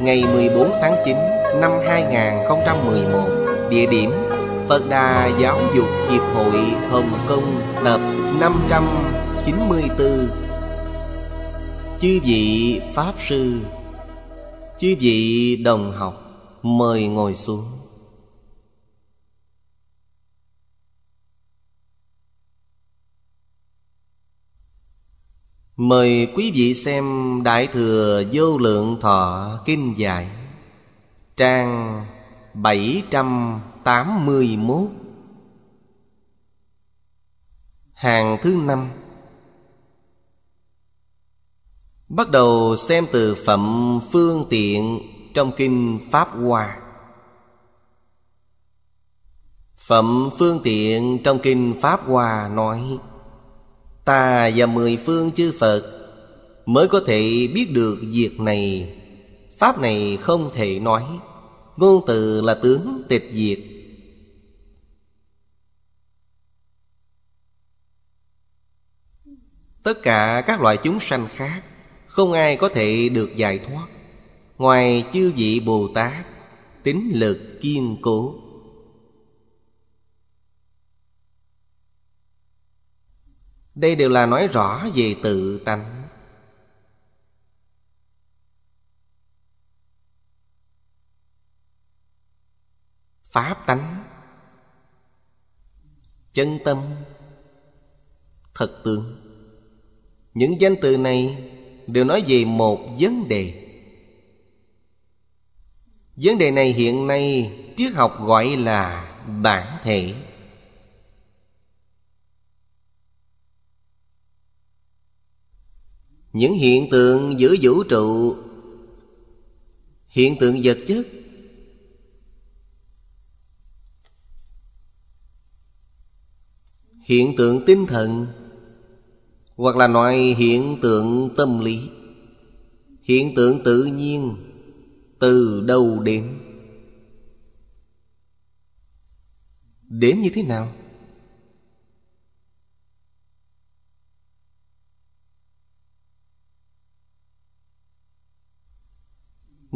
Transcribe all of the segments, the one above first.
ngày 14 tháng 9 năm 2011 Địa điểm Phật Đà Giáo dục Hiệp hội Hồng Kông tập 594 Chư vị Pháp Sư Chư vị Đồng học Mời ngồi xuống Mời quý vị xem Đại Thừa Vô Lượng Thọ Kinh Giải Trang 781 Hàng thứ năm Bắt đầu xem từ phẩm phương tiện trong kinh Pháp Hoa Phẩm phương tiện trong kinh Pháp Hoa nói ta và mười phương chư phật mới có thể biết được việc này pháp này không thể nói ngôn từ là tướng tịch diệt tất cả các loại chúng sanh khác không ai có thể được giải thoát ngoài chư vị bồ tát tính lực kiên cố đây đều là nói rõ về tự tánh pháp tánh chân tâm thật tướng những danh từ này đều nói về một vấn đề vấn đề này hiện nay triết học gọi là bản thể những hiện tượng giữa vũ trụ hiện tượng vật chất hiện tượng tinh thần hoặc là nói hiện tượng tâm lý hiện tượng tự nhiên từ đầu đến đến như thế nào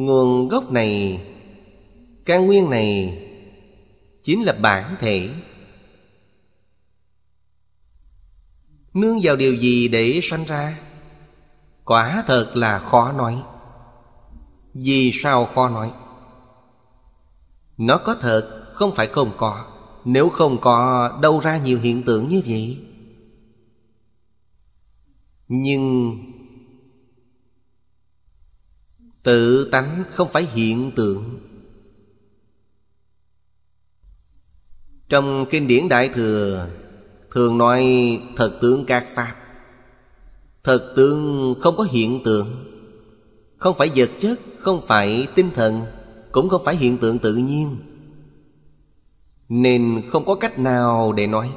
Nguồn gốc này Căn nguyên này Chính là bản thể Nương vào điều gì để sanh ra Quả thật là khó nói Vì sao khó nói Nó có thật không phải không có Nếu không có đâu ra nhiều hiện tượng như vậy Nhưng tự tánh không phải hiện tượng trong kinh điển đại thừa thường nói thật tướng các pháp thật tướng không có hiện tượng không phải vật chất không phải tinh thần cũng không phải hiện tượng tự nhiên nên không có cách nào để nói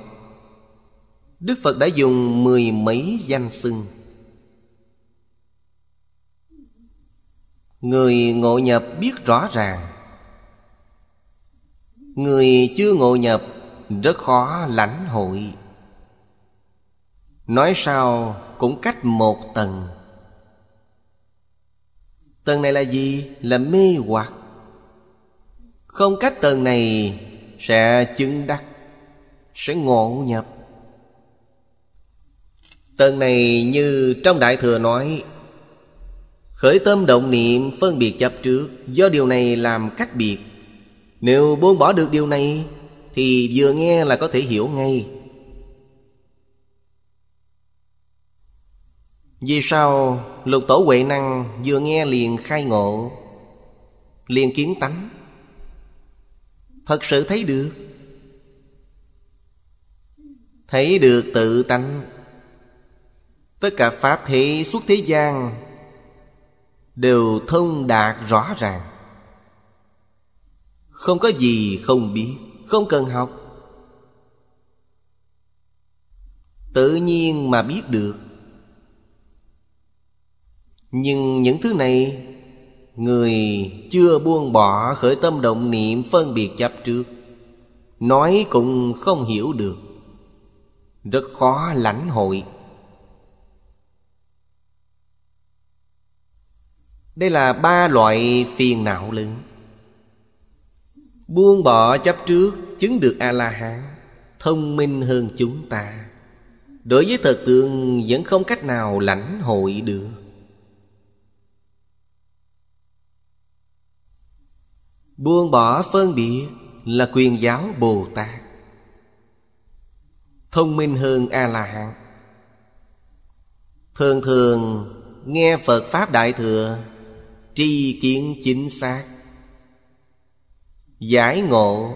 đức phật đã dùng mười mấy danh xưng người ngộ nhập biết rõ ràng người chưa ngộ nhập rất khó lãnh hội nói sao cũng cách một tầng tầng này là gì là mê hoặc không cách tầng này sẽ chứng đắc sẽ ngộ nhập tầng này như trong đại thừa nói Khởi tâm động niệm phân biệt chấp trước Do điều này làm cách biệt Nếu buông bỏ được điều này Thì vừa nghe là có thể hiểu ngay Vì sao lục tổ huệ năng vừa nghe liền khai ngộ Liền kiến tánh Thật sự thấy được Thấy được tự tánh Tất cả Pháp thế xuất thế gian đều thông đạt rõ ràng không có gì không biết không cần học tự nhiên mà biết được nhưng những thứ này người chưa buông bỏ khởi tâm động niệm phân biệt chấp trước nói cũng không hiểu được rất khó lãnh hội Đây là ba loại phiền não lớn Buông bỏ chấp trước chứng được A-la-hán Thông minh hơn chúng ta Đối với thực tượng vẫn không cách nào lãnh hội được Buông bỏ phân biệt là quyền giáo Bồ Tát Thông minh hơn A-la-hán Thường thường nghe Phật Pháp Đại Thừa tri kiến chính xác giải ngộ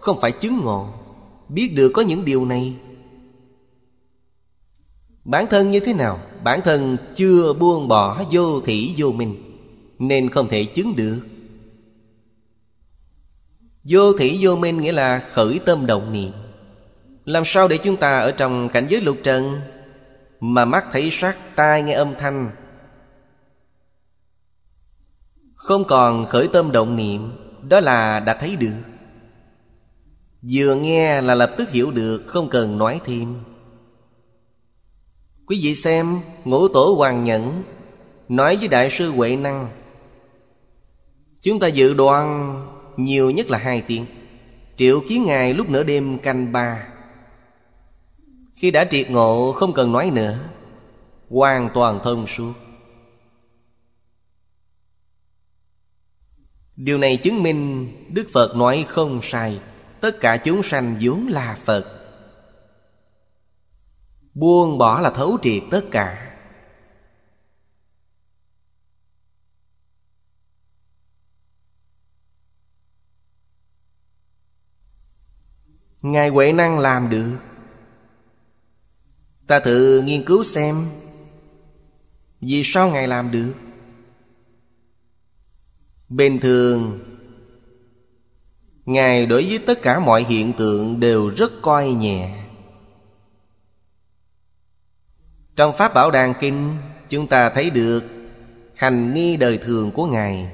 không phải chứng ngộ biết được có những điều này bản thân như thế nào bản thân chưa buông bỏ vô thị vô minh nên không thể chứng được vô thị vô minh nghĩa là khởi tâm động niệm làm sao để chúng ta ở trong cảnh giới lục trần mà mắt thấy sắc tai nghe âm thanh không còn khởi tâm động niệm Đó là đã thấy được Vừa nghe là lập tức hiểu được Không cần nói thêm Quý vị xem Ngũ Tổ Hoàng Nhẫn Nói với Đại sư Huệ Năng Chúng ta dự đoán Nhiều nhất là hai tiếng Triệu kiến ngài lúc nửa đêm canh ba Khi đã triệt ngộ không cần nói nữa Hoàn toàn thông suốt Điều này chứng minh Đức Phật nói không sai Tất cả chúng sanh vốn là Phật Buông bỏ là thấu triệt tất cả Ngài Huệ Năng làm được Ta thử nghiên cứu xem Vì sao Ngài làm được Bình thường Ngài đối với tất cả mọi hiện tượng đều rất coi nhẹ Trong Pháp Bảo Đàn Kinh Chúng ta thấy được hành nghi đời thường của Ngài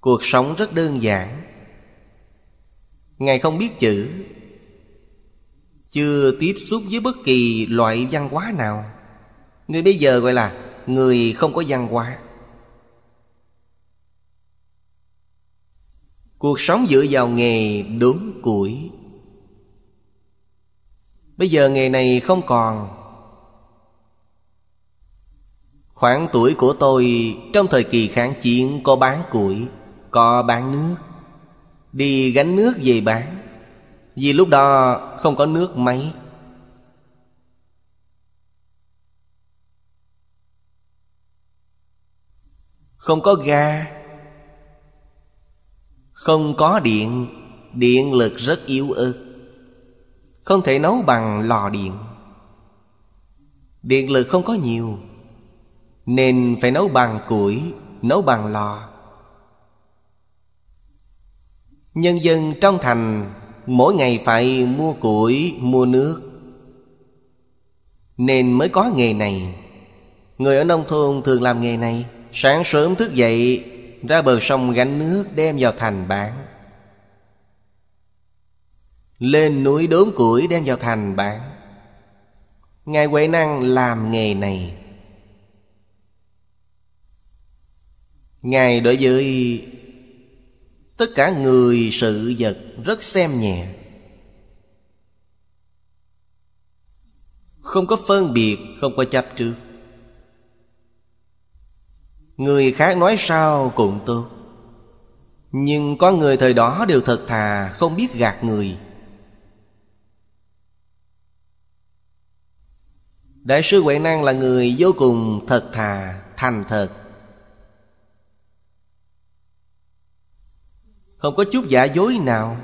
Cuộc sống rất đơn giản Ngài không biết chữ Chưa tiếp xúc với bất kỳ loại văn hóa nào Người bây giờ gọi là người không có văn hóa Cuộc sống dựa vào nghề đốn củi Bây giờ nghề này không còn Khoảng tuổi của tôi Trong thời kỳ kháng chiến có bán củi Có bán nước Đi gánh nước về bán Vì lúc đó không có nước máy Không có ga không có điện Điện lực rất yếu ớt Không thể nấu bằng lò điện Điện lực không có nhiều Nên phải nấu bằng củi Nấu bằng lò Nhân dân trong thành Mỗi ngày phải mua củi Mua nước Nên mới có nghề này Người ở nông thôn thường làm nghề này Sáng sớm thức dậy ra bờ sông gánh nước đem vào thành bán lên núi đốn củi đem vào thành bán ngài huệ năng làm nghề này ngài đối với tất cả người sự vật rất xem nhẹ không có phân biệt không có chấp trước Người khác nói sao cũng tốt Nhưng có người thời đó đều thật thà Không biết gạt người Đại sư Huệ Năng là người vô cùng thật thà Thành thật Không có chút giả dối nào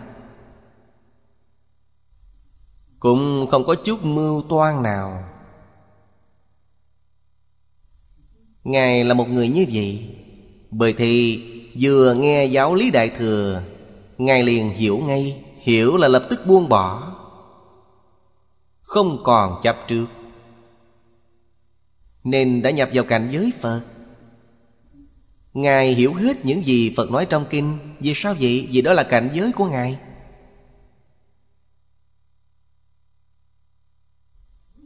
Cũng không có chút mưu toan nào Ngài là một người như vậy Bởi thì vừa nghe giáo lý Đại Thừa Ngài liền hiểu ngay Hiểu là lập tức buông bỏ Không còn chấp trước Nên đã nhập vào cảnh giới Phật Ngài hiểu hết những gì Phật nói trong kinh Vì sao vậy? Vì đó là cảnh giới của Ngài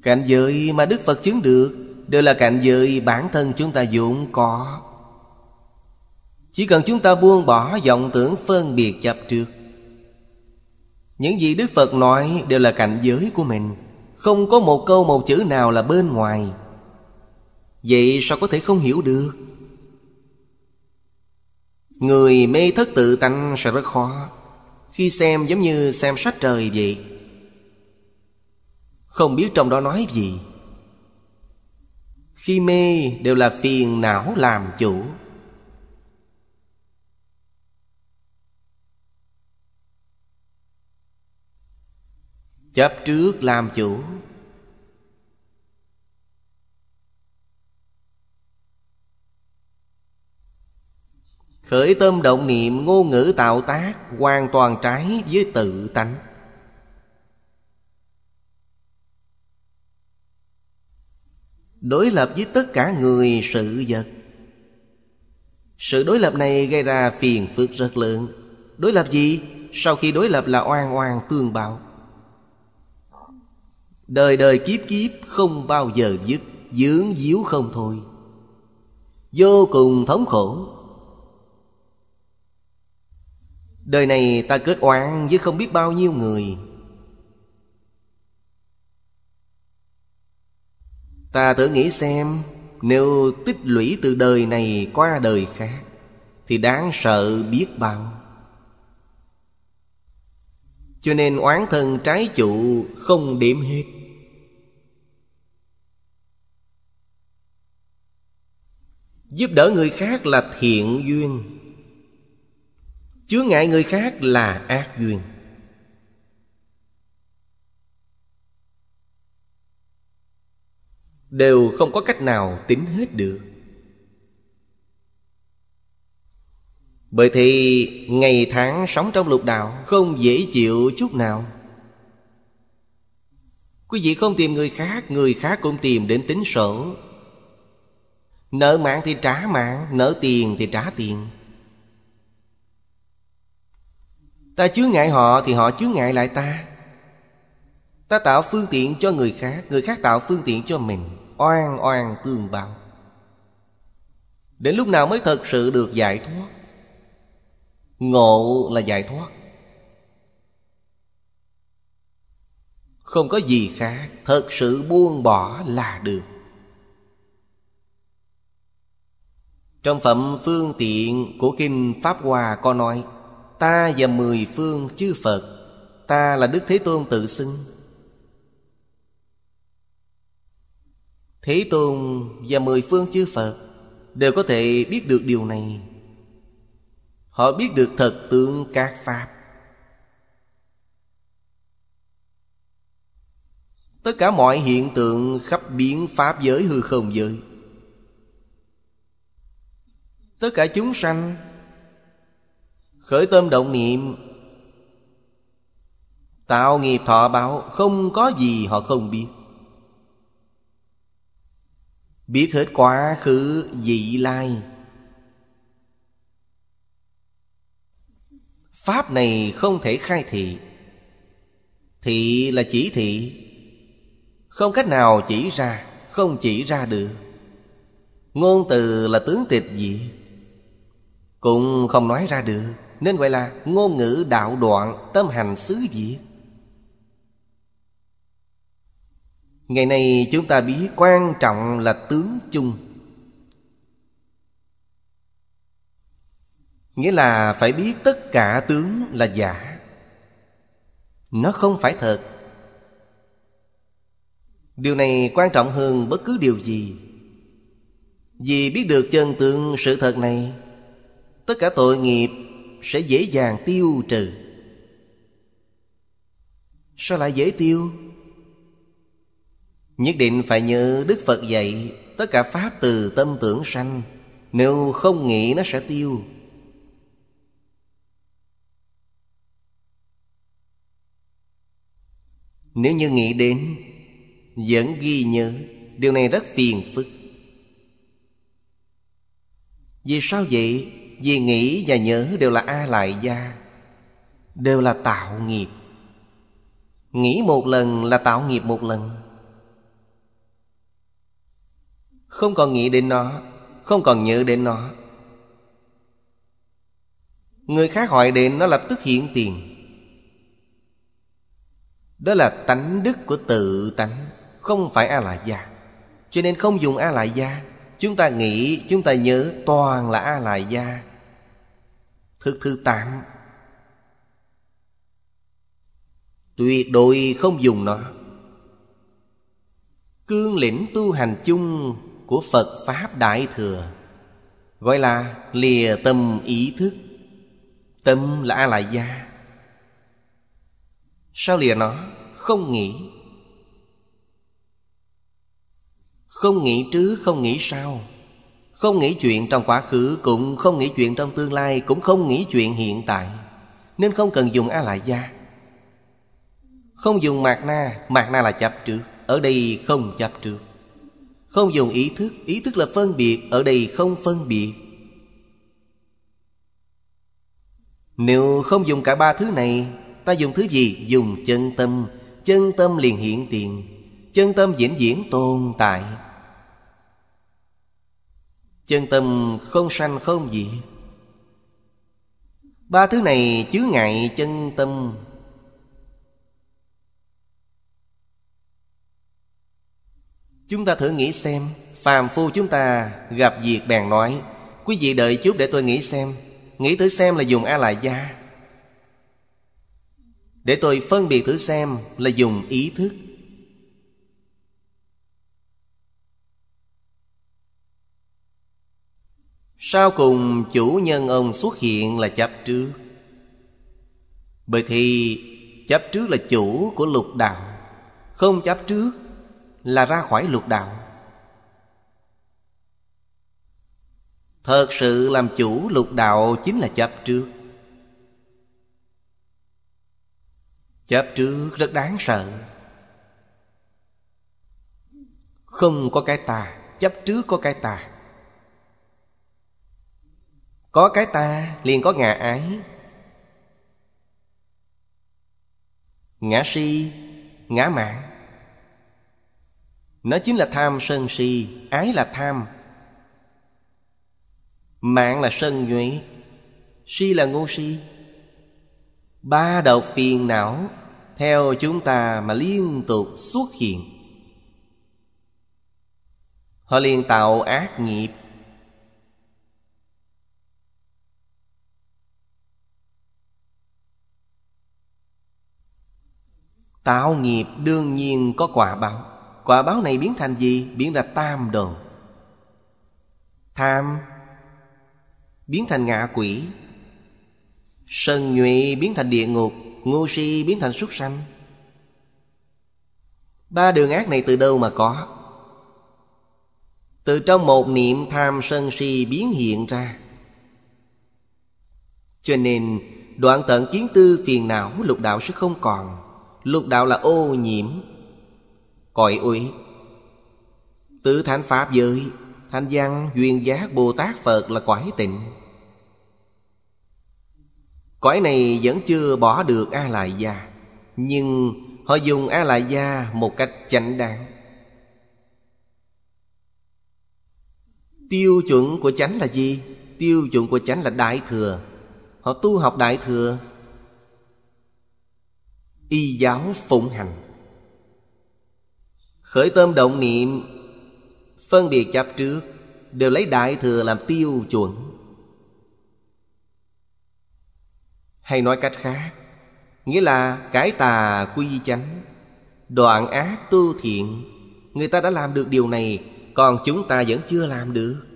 Cảnh giới mà Đức Phật chứng được đều là cảnh giới bản thân chúng ta vốn có chỉ cần chúng ta buông bỏ vọng tưởng phân biệt chấp trước những gì đức phật nói đều là cảnh giới của mình không có một câu một chữ nào là bên ngoài vậy sao có thể không hiểu được người mê thất tự tánh sẽ rất khó khi xem giống như xem sách trời vậy không biết trong đó nói gì khi mê đều là phiền não làm chủ chấp trước làm chủ khởi tâm động niệm ngôn ngữ tạo tác hoàn toàn trái với tự tánh đối lập với tất cả người sự vật sự đối lập này gây ra phiền phức rất lớn đối lập gì sau khi đối lập là oan oan tương báo đời đời kiếp kiếp không bao giờ dứt dưỡng díu không thôi vô cùng thống khổ đời này ta kết oan với không biết bao nhiêu người Ta thử nghĩ xem Nếu tích lũy từ đời này qua đời khác Thì đáng sợ biết bao Cho nên oán thân trái chủ không điểm hết Giúp đỡ người khác là thiện duyên Chứa ngại người khác là ác duyên đều không có cách nào tính hết được bởi thì ngày tháng sống trong lục đạo không dễ chịu chút nào quý vị không tìm người khác người khác cũng tìm đến tính sổ nợ mạng thì trả mạng nợ tiền thì trả tiền ta chướng ngại họ thì họ chướng ngại lại ta Ta tạo phương tiện cho người khác Người khác tạo phương tiện cho mình Oan oan tương báo Đến lúc nào mới thật sự được giải thoát Ngộ là giải thoát Không có gì khác Thật sự buông bỏ là được Trong phẩm phương tiện của Kinh Pháp Hòa có nói Ta và mười phương chư Phật Ta là Đức Thế Tôn tự xưng Thế Tôn và mười phương chư Phật Đều có thể biết được điều này Họ biết được thật tướng các Pháp Tất cả mọi hiện tượng khắp biến Pháp giới hư không giới Tất cả chúng sanh Khởi tâm động niệm Tạo nghiệp thọ báo Không có gì họ không biết biết hết quá khứ dị lai pháp này không thể khai thị thị là chỉ thị không cách nào chỉ ra không chỉ ra được ngôn từ là tướng tịch dị cũng không nói ra được nên gọi là ngôn ngữ đạo đoạn tâm hành xứ diệt ngày nay chúng ta biết quan trọng là tướng chung nghĩa là phải biết tất cả tướng là giả nó không phải thật điều này quan trọng hơn bất cứ điều gì vì biết được chân tướng sự thật này tất cả tội nghiệp sẽ dễ dàng tiêu trừ sao lại dễ tiêu Nhất định phải nhớ Đức Phật dạy Tất cả Pháp từ tâm tưởng sanh Nếu không nghĩ nó sẽ tiêu Nếu như nghĩ đến Vẫn ghi nhớ Điều này rất phiền phức Vì sao vậy? Vì nghĩ và nhớ đều là A lại gia Đều là tạo nghiệp Nghĩ một lần là tạo nghiệp một lần Không còn nghĩ đến nó Không còn nhớ đến nó Người khác hỏi đến nó lập tức hiện tiền Đó là tánh đức của tự tánh Không phải A-la gia Cho nên không dùng A-la gia Chúng ta nghĩ, chúng ta nhớ toàn là A-la gia Thực thứ tám Tuyệt đối không dùng nó Cương lĩnh tu hành chung của Phật Pháp Đại Thừa Gọi là lìa tâm ý thức Tâm là A-lại gia Sao lìa nó? Không nghĩ Không nghĩ trước, không nghĩ sao Không nghĩ chuyện trong quá khứ Cũng không nghĩ chuyện trong tương lai Cũng không nghĩ chuyện hiện tại Nên không cần dùng A-lại gia Không dùng mạc na Mạc na là chấp trước Ở đây không chấp trước không dùng ý thức Ý thức là phân biệt Ở đây không phân biệt Nếu không dùng cả ba thứ này Ta dùng thứ gì? Dùng chân tâm Chân tâm liền hiện tiền Chân tâm diễn diễn tồn tại Chân tâm không sanh không diệt Ba thứ này chứa ngại chân tâm Chúng ta thử nghĩ xem Phàm phu chúng ta gặp việc bèn nói Quý vị đợi chút để tôi nghĩ xem Nghĩ thử xem là dùng a lại gia Để tôi phân biệt thử xem là dùng ý thức Sau cùng chủ nhân ông xuất hiện là chấp trước Bởi thì chấp trước là chủ của lục đạo Không chấp trước là ra khỏi lục đạo thật sự làm chủ lục đạo chính là chấp trước chấp trước rất đáng sợ không có cái ta chấp trước có cái ta có cái ta liền có ngã ái ngã si ngã mạng nó chính là tham sân si ái là tham mạng là sân nhuệ si là ngu si ba đầu phiền não theo chúng ta mà liên tục xuất hiện họ liền tạo ác nghiệp tạo nghiệp đương nhiên có quả báo quả báo này biến thành gì biến ra tam đồ tham biến thành ngạ quỷ sân nhuệ biến thành địa ngục ngu si biến thành súc sanh ba đường ác này từ đâu mà có từ trong một niệm tham sân si biến hiện ra cho nên đoạn tận kiến tư phiền não lục đạo sẽ không còn lục đạo là ô nhiễm cõi uế tứ thánh pháp giới thanh văn duyên giác bồ tát phật là cõi tịnh cõi này vẫn chưa bỏ được a lại gia nhưng họ dùng a lại gia một cách chánh đáng tiêu chuẩn của chánh là gì tiêu chuẩn của chánh là đại thừa họ tu học đại thừa y giáo phụng hành khởi tâm động niệm phân biệt chấp trước đều lấy đại thừa làm tiêu chuẩn hay nói cách khác nghĩa là cái tà quy chánh đoạn ác tu thiện người ta đã làm được điều này còn chúng ta vẫn chưa làm được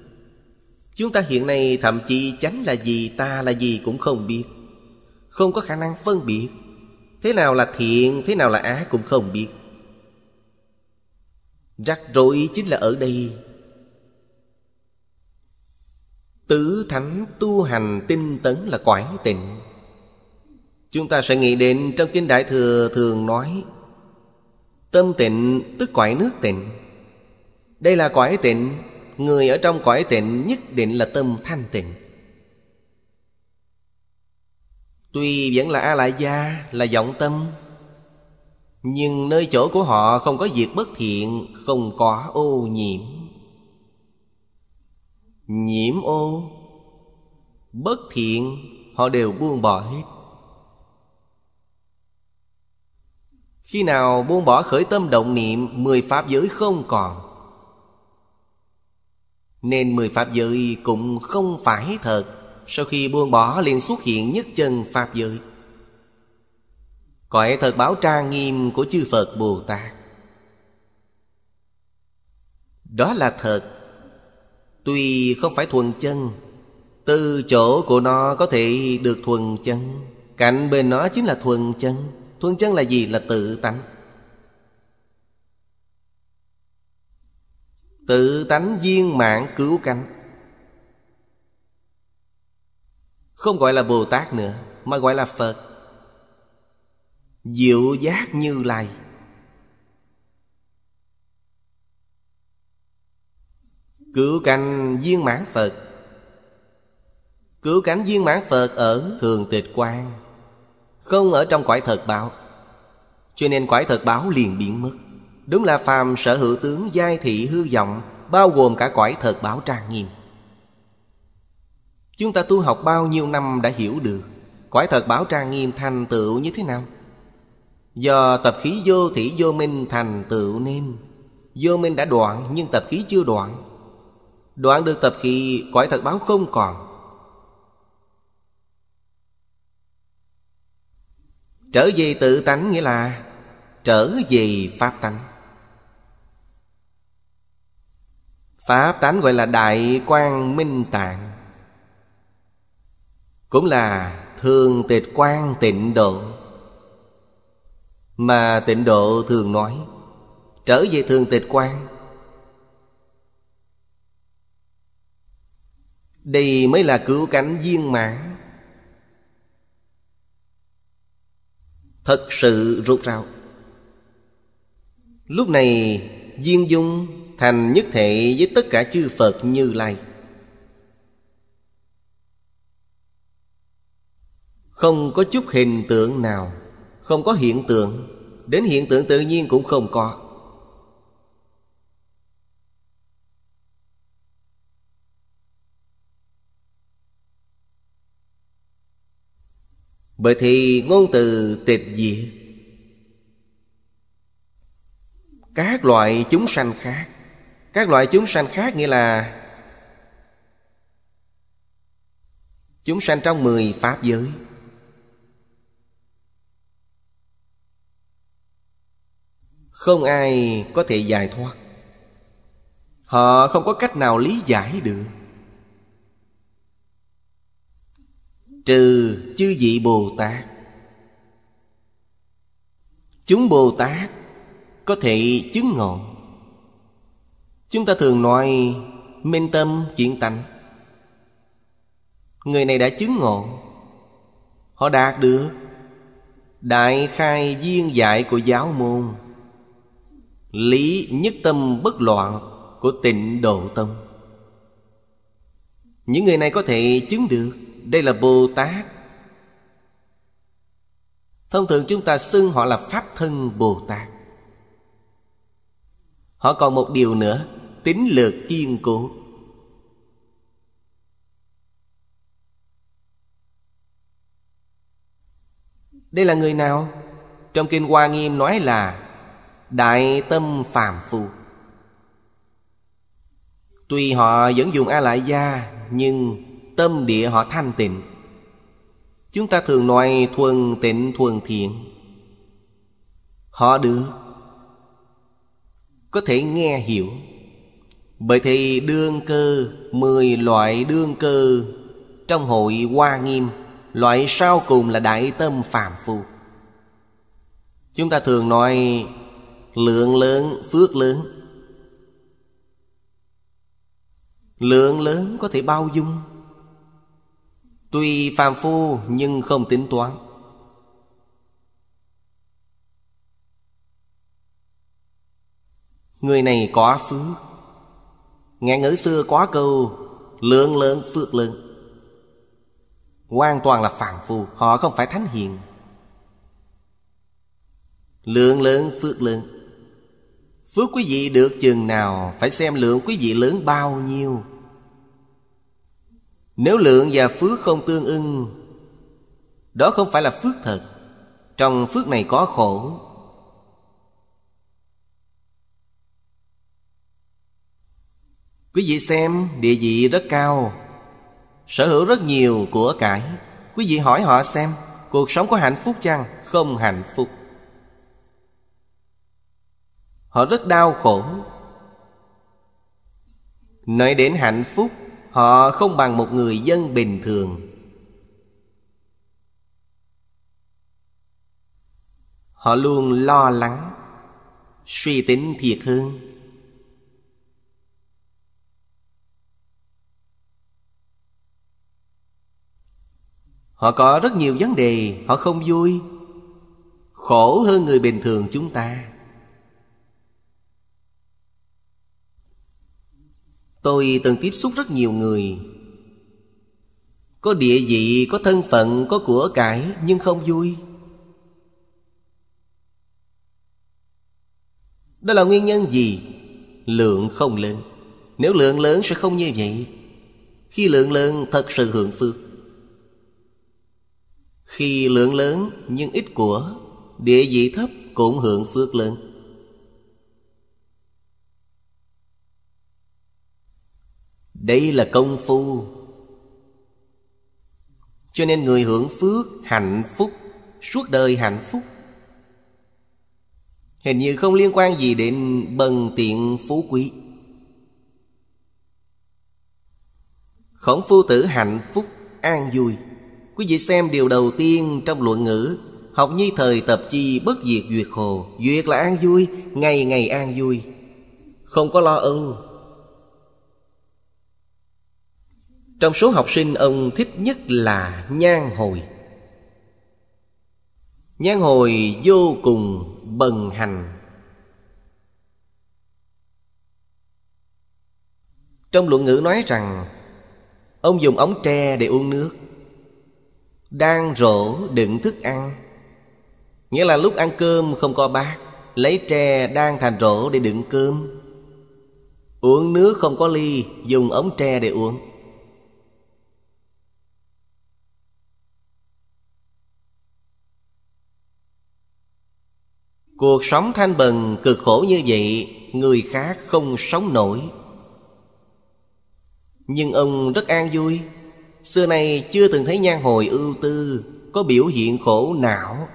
chúng ta hiện nay thậm chí chánh là gì ta là gì cũng không biết không có khả năng phân biệt thế nào là thiện thế nào là ác cũng không biết Rắc rối chính là ở đây Tứ thánh tu hành tinh tấn là quải tịnh Chúng ta sẽ nghĩ đến trong Kinh Đại Thừa thường nói Tâm tịnh tức quải nước tịnh Đây là quải tịnh Người ở trong quải tịnh nhất định là tâm thanh tịnh Tuy vẫn là A-lại gia là vọng tâm nhưng nơi chỗ của họ không có việc bất thiện không có ô nhiễm nhiễm ô bất thiện họ đều buông bỏ hết khi nào buông bỏ khởi tâm động niệm mười pháp giới không còn nên mười pháp giới cũng không phải thật sau khi buông bỏ liền xuất hiện nhất chân pháp giới Cõi thật báo trang nghiêm của chư Phật Bồ Tát Đó là thật Tuy không phải thuần chân Từ chỗ của nó có thể được thuần chân Cạnh bên nó chính là thuần chân Thuần chân là gì? Là tự tánh Tự tánh viên mạng cứu cánh Không gọi là Bồ Tát nữa Mà gọi là Phật Diệu giác như lai Cứu canh viên mãn Phật Cứu cánh viên mãn Phật ở thường tịch quan Không ở trong quải thật báo Cho nên quải thật báo liền biến mất Đúng là phàm sở hữu tướng giai thị hư vọng Bao gồm cả quải thật báo trang nghiêm Chúng ta tu học bao nhiêu năm đã hiểu được Quải thật báo trang nghiêm thành tựu như thế nào Do tập khí vô thì vô minh thành tựu nên Vô minh đã đoạn nhưng tập khí chưa đoạn Đoạn được tập khí cõi thật báo không còn Trở về tự tánh nghĩa là Trở về Pháp tánh Pháp tánh gọi là Đại Quang Minh Tạng Cũng là thường tịch quan tịnh độ mà tịnh độ thường nói trở về thường tịch quan đây mới là cứu cánh viên mãn thật sự rút rào lúc này viên dung thành nhất thể với tất cả chư phật như lai không có chút hình tượng nào không có hiện tượng đến hiện tượng tự nhiên cũng không có bởi thì ngôn từ tịch diệt các loại chúng sanh khác các loại chúng sanh khác nghĩa là chúng sanh trong mười pháp giới không ai có thể giải thoát họ không có cách nào lý giải được trừ chư vị bồ tát chúng bồ tát có thể chứng ngộ chúng ta thường nói minh tâm chuyện tánh người này đã chứng ngộ họ đạt được đại khai viên giải của giáo môn Lý nhất tâm bất loạn của tịnh độ tâm Những người này có thể chứng được Đây là Bồ Tát Thông thường chúng ta xưng họ là Pháp Thân Bồ Tát Họ còn một điều nữa Tính lược kiên cố Đây là người nào? Trong Kinh Hoa Nghiêm nói là Đại tâm phàm phu Tuy họ vẫn dùng A Lại Gia Nhưng tâm địa họ thanh tịnh Chúng ta thường nói thuần tịnh thuần thiện Họ được Có thể nghe hiểu Bởi thì đương cơ Mười loại đương cơ Trong hội Hoa Nghiêm Loại sau cùng là Đại Tâm phàm Phu Chúng ta thường nói lượng lớn phước lớn lượng lớn có thể bao dung tuy phàm phu nhưng không tính toán người này có phước nghe ngữ xưa quá câu lượng lớn phước lớn hoàn toàn là phàm phu họ không phải thánh hiền lượng lớn phước lớn Phước quý vị được chừng nào Phải xem lượng quý vị lớn bao nhiêu Nếu lượng và phước không tương ưng Đó không phải là phước thật Trong phước này có khổ Quý vị xem địa vị rất cao Sở hữu rất nhiều của cải Quý vị hỏi họ xem Cuộc sống có hạnh phúc chăng? Không hạnh phúc họ rất đau khổ nói đến hạnh phúc họ không bằng một người dân bình thường họ luôn lo lắng suy tính thiệt hơn họ có rất nhiều vấn đề họ không vui khổ hơn người bình thường chúng ta Tôi từng tiếp xúc rất nhiều người Có địa vị, có thân phận, có của cải Nhưng không vui Đó là nguyên nhân gì? Lượng không lớn Nếu lượng lớn sẽ không như vậy Khi lượng lớn thật sự hưởng phước Khi lượng lớn nhưng ít của Địa vị thấp cũng hưởng phước lớn Đây là công phu Cho nên người hưởng phước hạnh phúc Suốt đời hạnh phúc Hình như không liên quan gì đến bần tiện phú quý Khổng phu tử hạnh phúc an vui Quý vị xem điều đầu tiên trong luận ngữ Học nhi thời tập chi bất diệt duyệt hồ Duyệt là an vui, ngày ngày an vui Không có lo âu Trong số học sinh ông thích nhất là Nhan Hồi Nhan Hồi vô cùng bần hành Trong luận ngữ nói rằng Ông dùng ống tre để uống nước Đang rổ đựng thức ăn Nghĩa là lúc ăn cơm không có bát Lấy tre đang thành rổ để đựng cơm Uống nước không có ly Dùng ống tre để uống Cuộc sống thanh bần cực khổ như vậy Người khác không sống nổi Nhưng ông rất an vui Xưa nay chưa từng thấy nhan hồi ưu tư Có biểu hiện khổ não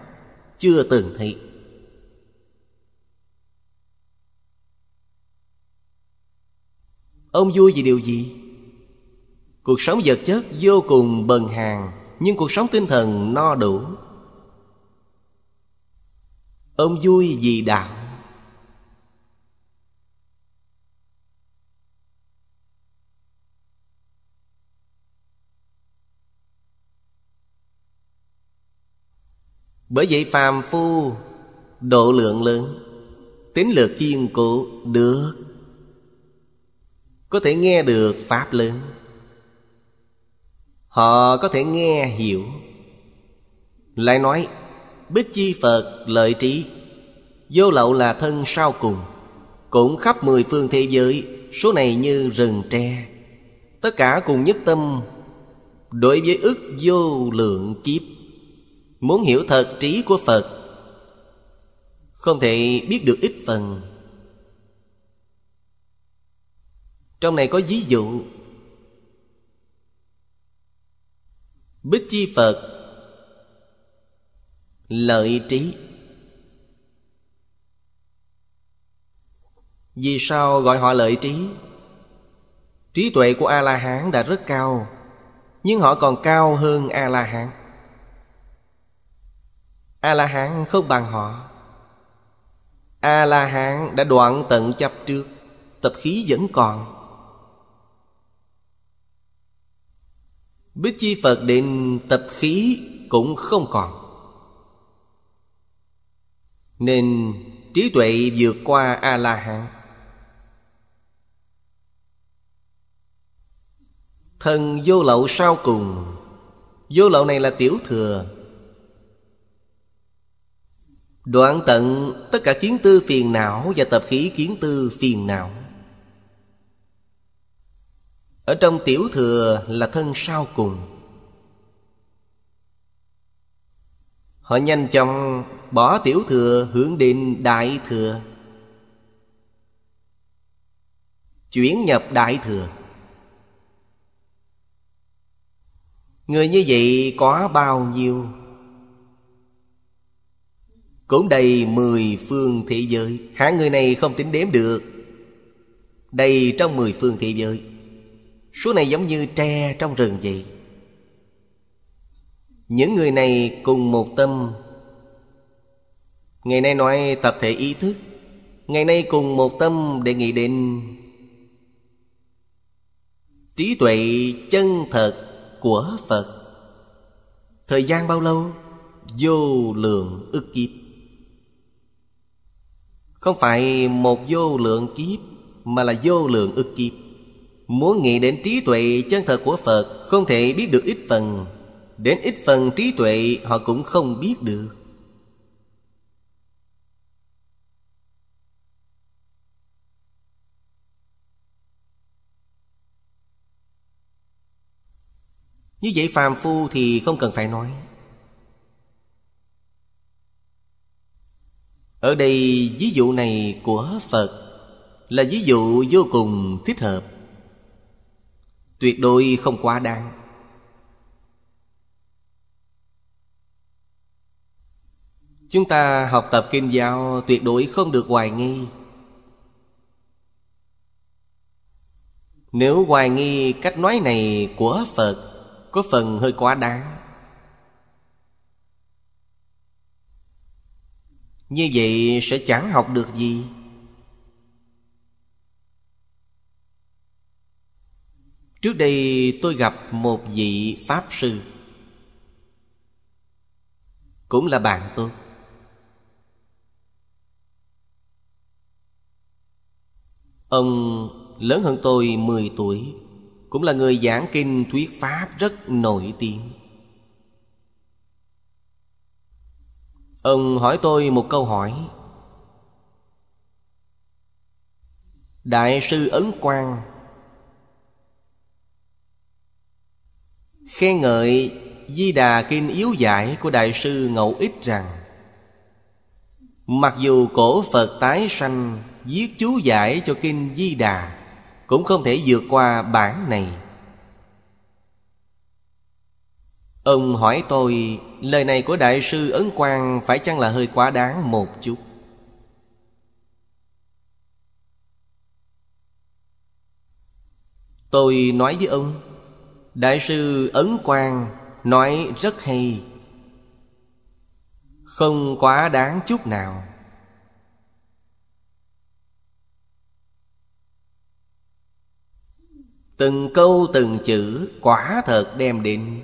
Chưa từng thấy Ông vui vì điều gì? Cuộc sống vật chất vô cùng bần hàng Nhưng cuộc sống tinh thần no đủ Ông vui vì đạo Bởi vậy phàm phu Độ lượng lớn Tính lược kiên cố Được Có thể nghe được Pháp lớn Họ có thể nghe hiểu Lại nói Bích chi Phật lợi trí Vô lậu là thân sau cùng Cũng khắp mười phương thế giới Số này như rừng tre Tất cả cùng nhất tâm Đối với ức vô lượng kiếp Muốn hiểu thật trí của Phật Không thể biết được ít phần Trong này có ví dụ Bích chi Phật lợi trí vì sao gọi họ lợi trí trí tuệ của a la hán đã rất cao nhưng họ còn cao hơn a la hán a la hán không bằng họ a la hán đã đoạn tận chấp trước tập khí vẫn còn bích chi phật định tập khí cũng không còn nên trí tuệ vượt qua a la hán thân vô lậu sau cùng vô lậu này là tiểu thừa đoạn tận tất cả kiến tư phiền não và tập khí kiến tư phiền não ở trong tiểu thừa là thân sau cùng Họ nhanh chóng bỏ tiểu thừa hướng đến đại thừa Chuyển nhập đại thừa Người như vậy có bao nhiêu Cũng đầy mười phương thế giới Hạng người này không tính đếm được Đầy trong mười phương thế giới Số này giống như tre trong rừng vậy những người này cùng một tâm ngày nay nói tập thể ý thức ngày nay cùng một tâm để nghĩ đến trí tuệ chân thật của phật thời gian bao lâu vô lượng ức kiếp không phải một vô lượng kiếp mà là vô lượng ức kiếp muốn nghĩ đến trí tuệ chân thật của phật không thể biết được ít phần Đến ít phần trí tuệ họ cũng không biết được Như vậy phàm phu thì không cần phải nói Ở đây ví dụ này của Phật Là ví dụ vô cùng thích hợp Tuyệt đối không quá đáng Chúng ta học tập kinh giáo tuyệt đối không được hoài nghi Nếu hoài nghi cách nói này của Phật Có phần hơi quá đáng Như vậy sẽ chẳng học được gì Trước đây tôi gặp một vị Pháp Sư Cũng là bạn tôi Ông lớn hơn tôi 10 tuổi Cũng là người giảng kinh thuyết pháp rất nổi tiếng Ông hỏi tôi một câu hỏi Đại sư Ấn Quang Khen ngợi Di Đà Kinh yếu giải của Đại sư Ngẫu Ích rằng Mặc dù cổ Phật tái sanh viết chú giải cho kinh Di Đà cũng không thể vượt qua bản này. Ông hỏi tôi lời này của đại sư Ấn Quang phải chăng là hơi quá đáng một chút? Tôi nói với ông Đại sư Ấn Quang nói rất hay Không quá đáng chút nào Từng câu từng chữ quả thật đem đến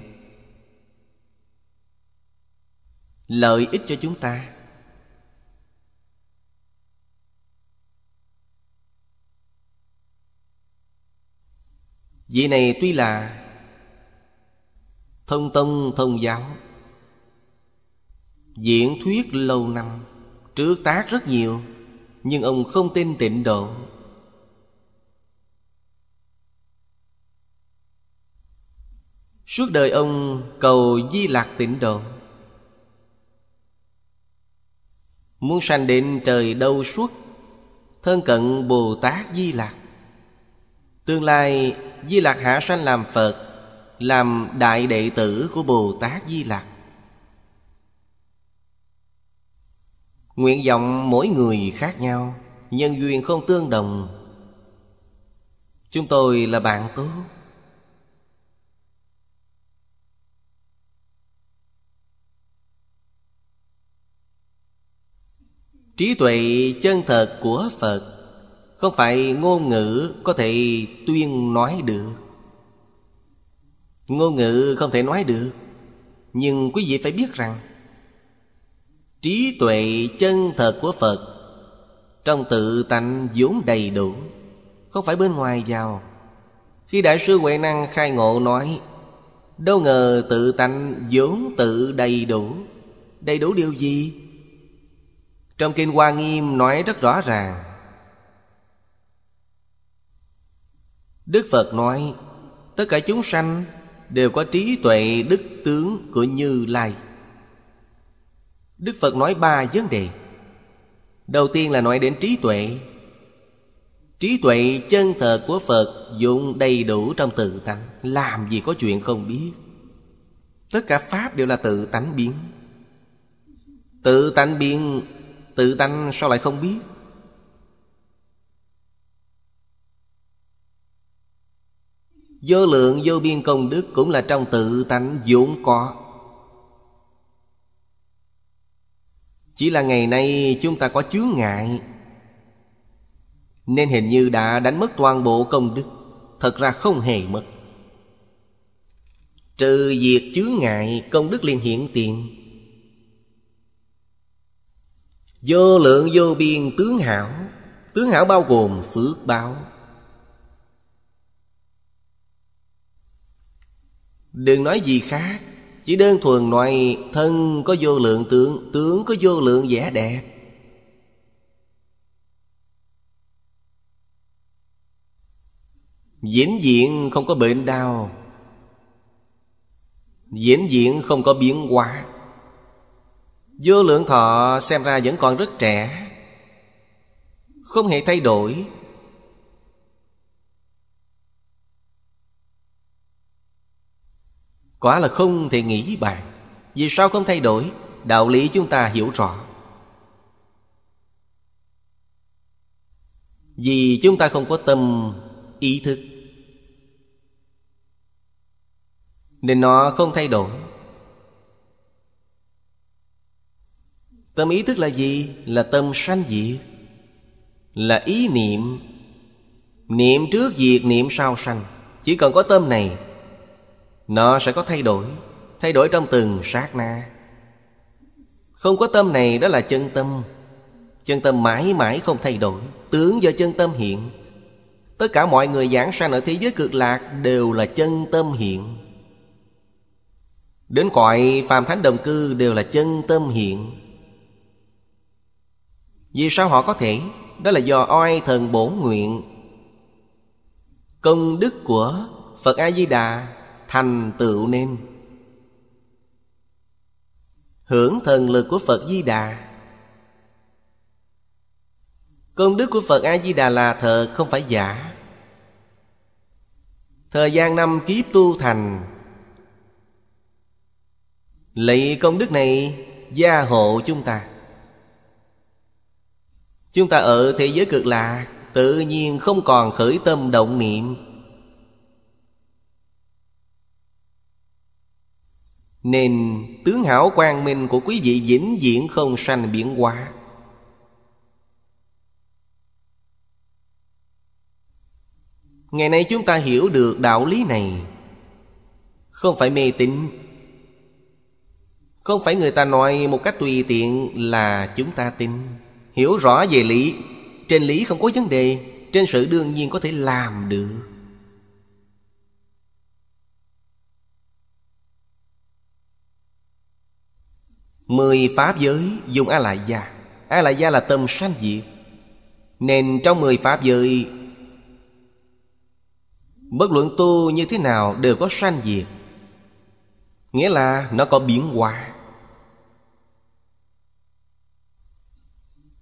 Lợi ích cho chúng ta Vị này tuy là Thông tông thông giáo Diễn thuyết lâu năm Trước tác rất nhiều Nhưng ông không tin tịnh độ Suốt đời ông cầu di lạc tịnh độ Muốn sanh đến trời đâu suốt Thân cận Bồ Tát Di Lạc Tương lai Di Lạc hạ sanh làm Phật Làm đại đệ tử của Bồ Tát Di Lạc Nguyện vọng mỗi người khác nhau Nhân duyên không tương đồng Chúng tôi là bạn tốt trí tuệ chân thật của phật không phải ngôn ngữ có thể tuyên nói được ngôn ngữ không thể nói được nhưng quý vị phải biết rằng trí tuệ chân thật của phật trong tự tánh vốn đầy đủ không phải bên ngoài vào khi đại sư huệ năng khai ngộ nói đâu ngờ tự tánh vốn tự đầy đủ đầy đủ điều gì trong Kinh Hoa Nghiêm nói rất rõ ràng Đức Phật nói Tất cả chúng sanh đều có trí tuệ đức tướng của Như Lai Đức Phật nói ba vấn đề Đầu tiên là nói đến trí tuệ Trí tuệ chân thật của Phật dụng đầy đủ trong tự tánh Làm gì có chuyện không biết Tất cả Pháp đều là tự tánh biến Tự tánh biến Tự tánh sao lại không biết Vô lượng vô biên công đức Cũng là trong tự tánh vốn có Chỉ là ngày nay chúng ta có chướng ngại Nên hình như đã đánh mất toàn bộ công đức Thật ra không hề mất Trừ việc chướng ngại công đức liền hiện tiền. Vô lượng vô biên tướng hảo Tướng hảo bao gồm phước báo Đừng nói gì khác Chỉ đơn thuần nói Thân có vô lượng tướng Tướng có vô lượng vẻ đẹp Diễn diện không có bệnh đau Diễn diện không có biến hóa Vô lượng thọ xem ra vẫn còn rất trẻ Không hề thay đổi Quả là không thể nghĩ bàn Vì sao không thay đổi Đạo lý chúng ta hiểu rõ Vì chúng ta không có tâm ý thức Nên nó không thay đổi Tâm ý thức là gì? Là tâm sanh diệt Là ý niệm Niệm trước diệt niệm sau sanh Chỉ cần có tâm này Nó sẽ có thay đổi Thay đổi trong từng sát na Không có tâm này đó là chân tâm Chân tâm mãi mãi không thay đổi Tướng do chân tâm hiện Tất cả mọi người giảng sanh ở thế giới cực lạc Đều là chân tâm hiện Đến cõi phàm thánh đồng cư đều là chân tâm hiện vì sao họ có thể? Đó là do oai thần bổ nguyện Công đức của Phật A-di-đà thành tựu nên Hưởng thần lực của Phật Di Đà Công đức của Phật A-di-đà là thật không phải giả Thời gian năm kiếp tu thành Lấy công đức này gia hộ chúng ta Chúng ta ở thế giới cực lạc Tự nhiên không còn khởi tâm động niệm Nên tướng hảo quang minh của quý vị vĩnh viễn không sanh biển hóa Ngày nay chúng ta hiểu được đạo lý này Không phải mê tín Không phải người ta nói một cách tùy tiện là chúng ta tin hiểu rõ về lý trên lý không có vấn đề trên sự đương nhiên có thể làm được mười pháp giới dùng a la gia a la gia là tâm sanh diệt nên trong mười pháp giới bất luận tu như thế nào đều có sanh diệt nghĩa là nó có biến hóa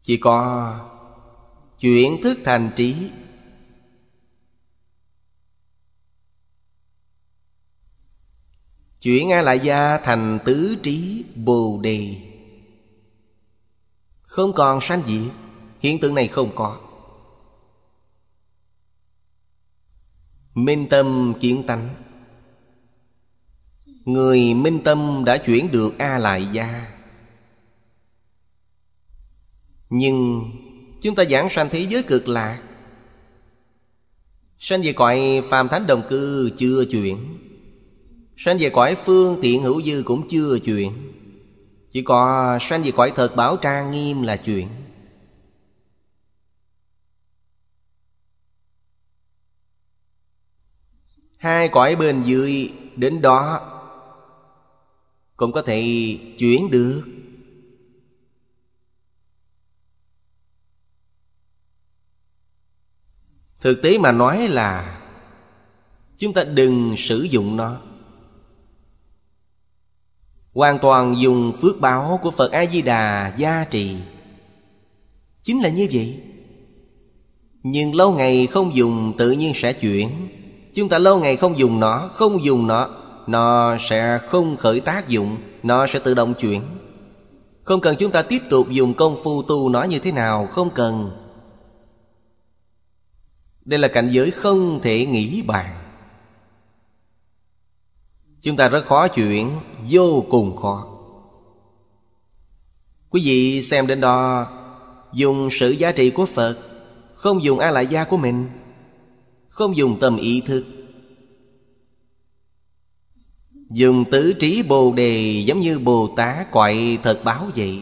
chỉ có chuyển thức thành trí chuyển a lại gia thành tứ trí bồ đề không còn sanh diệt hiện tượng này không có minh tâm kiến tánh người minh tâm đã chuyển được a lại gia nhưng chúng ta giảng sanh thế giới cực lạc Sanh về cõi phàm thánh đồng cư chưa chuyển Sanh về cõi phương tiện hữu dư cũng chưa chuyển Chỉ có sanh về cõi thật bảo trang nghiêm là chuyện Hai cõi bên dưới đến đó Cũng có thể chuyển được thực tế mà nói là chúng ta đừng sử dụng nó hoàn toàn dùng phước báo của phật a di đà gia trì chính là như vậy nhưng lâu ngày không dùng tự nhiên sẽ chuyển chúng ta lâu ngày không dùng nó không dùng nó nó sẽ không khởi tác dụng nó sẽ tự động chuyển không cần chúng ta tiếp tục dùng công phu tu nó như thế nào không cần đây là cảnh giới không thể nghĩ bàn Chúng ta rất khó chuyển Vô cùng khó Quý vị xem đến đó Dùng sự giá trị của Phật Không dùng a la gia của mình Không dùng tâm ý thức Dùng tứ trí bồ đề giống như Bồ Tát quậy thật báo vậy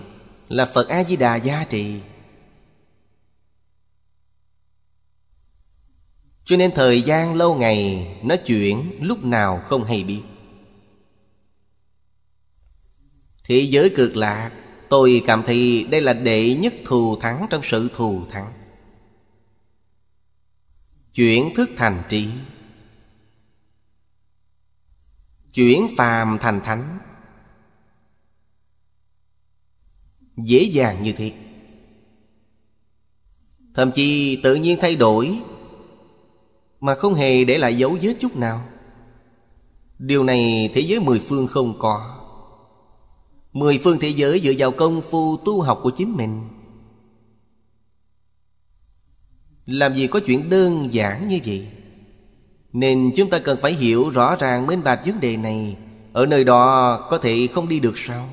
Là Phật A-di-đà gia trị. cho nên thời gian lâu ngày nó chuyển lúc nào không hay biết thế giới cực lạc tôi cảm thấy đây là đệ nhất thù thắng trong sự thù thắng chuyển thức thành trí chuyển phàm thành thánh dễ dàng như thế thậm chí tự nhiên thay đổi mà không hề để lại dấu vết chút nào Điều này thế giới mười phương không có Mười phương thế giới dựa vào công phu tu học của chính mình Làm gì có chuyện đơn giản như vậy Nên chúng ta cần phải hiểu rõ ràng minh bạch vấn đề này Ở nơi đó có thể không đi được sao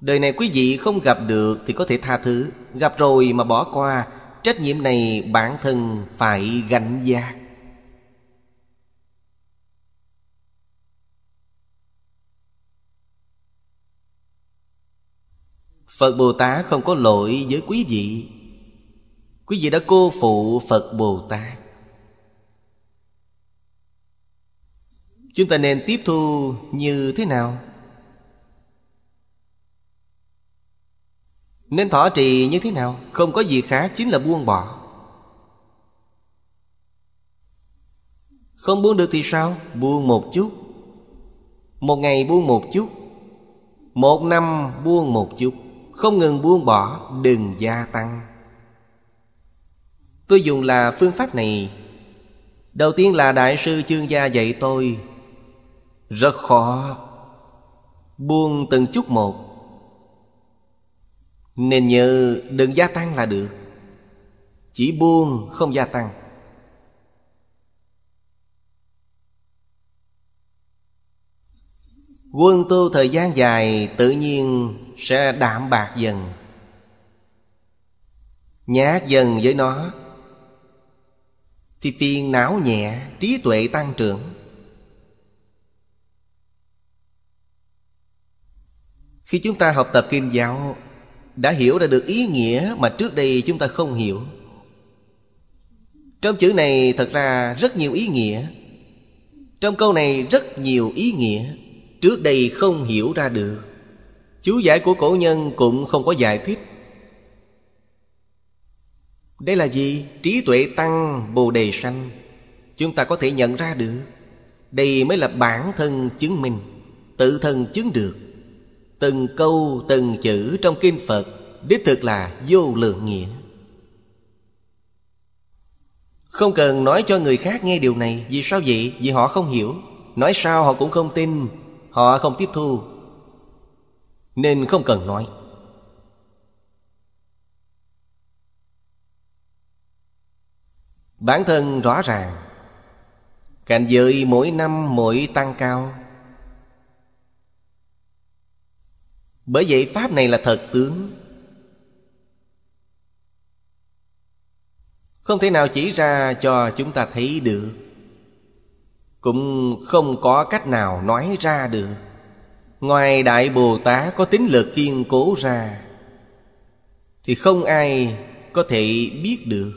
Đời này quý vị không gặp được thì có thể tha thứ Gặp rồi mà bỏ qua trách nhiệm này bản thân phải gánh giác Phật Bồ Tát không có lỗi với quý vị Quý vị đã cô phụ Phật Bồ Tát Chúng ta nên tiếp thu như thế nào? Nên thọ trì như thế nào Không có gì khác chính là buông bỏ Không buông được thì sao Buông một chút Một ngày buông một chút Một năm buông một chút Không ngừng buông bỏ Đừng gia tăng Tôi dùng là phương pháp này Đầu tiên là Đại sư chương gia dạy tôi Rất khó Buông từng chút một nên nhớ đừng gia tăng là được Chỉ buông không gia tăng Quân tu thời gian dài tự nhiên sẽ đạm bạc dần Nhát dần với nó Thì phiền não nhẹ trí tuệ tăng trưởng Khi chúng ta học tập kinh giáo đã hiểu ra được ý nghĩa mà trước đây chúng ta không hiểu trong chữ này thật ra rất nhiều ý nghĩa trong câu này rất nhiều ý nghĩa trước đây không hiểu ra được chú giải của cổ nhân cũng không có giải thích đây là gì trí tuệ tăng bồ đề sanh chúng ta có thể nhận ra được đây mới là bản thân chứng minh tự thân chứng được từng câu từng chữ trong kinh phật đích thực là vô lượng nghĩa không cần nói cho người khác nghe điều này vì sao vậy vì họ không hiểu nói sao họ cũng không tin họ không tiếp thu nên không cần nói bản thân rõ ràng cảnh giới mỗi năm mỗi tăng cao Bởi vậy Pháp này là thật tướng Không thể nào chỉ ra cho chúng ta thấy được Cũng không có cách nào nói ra được Ngoài Đại Bồ Tát có tính lực kiên cố ra Thì không ai có thể biết được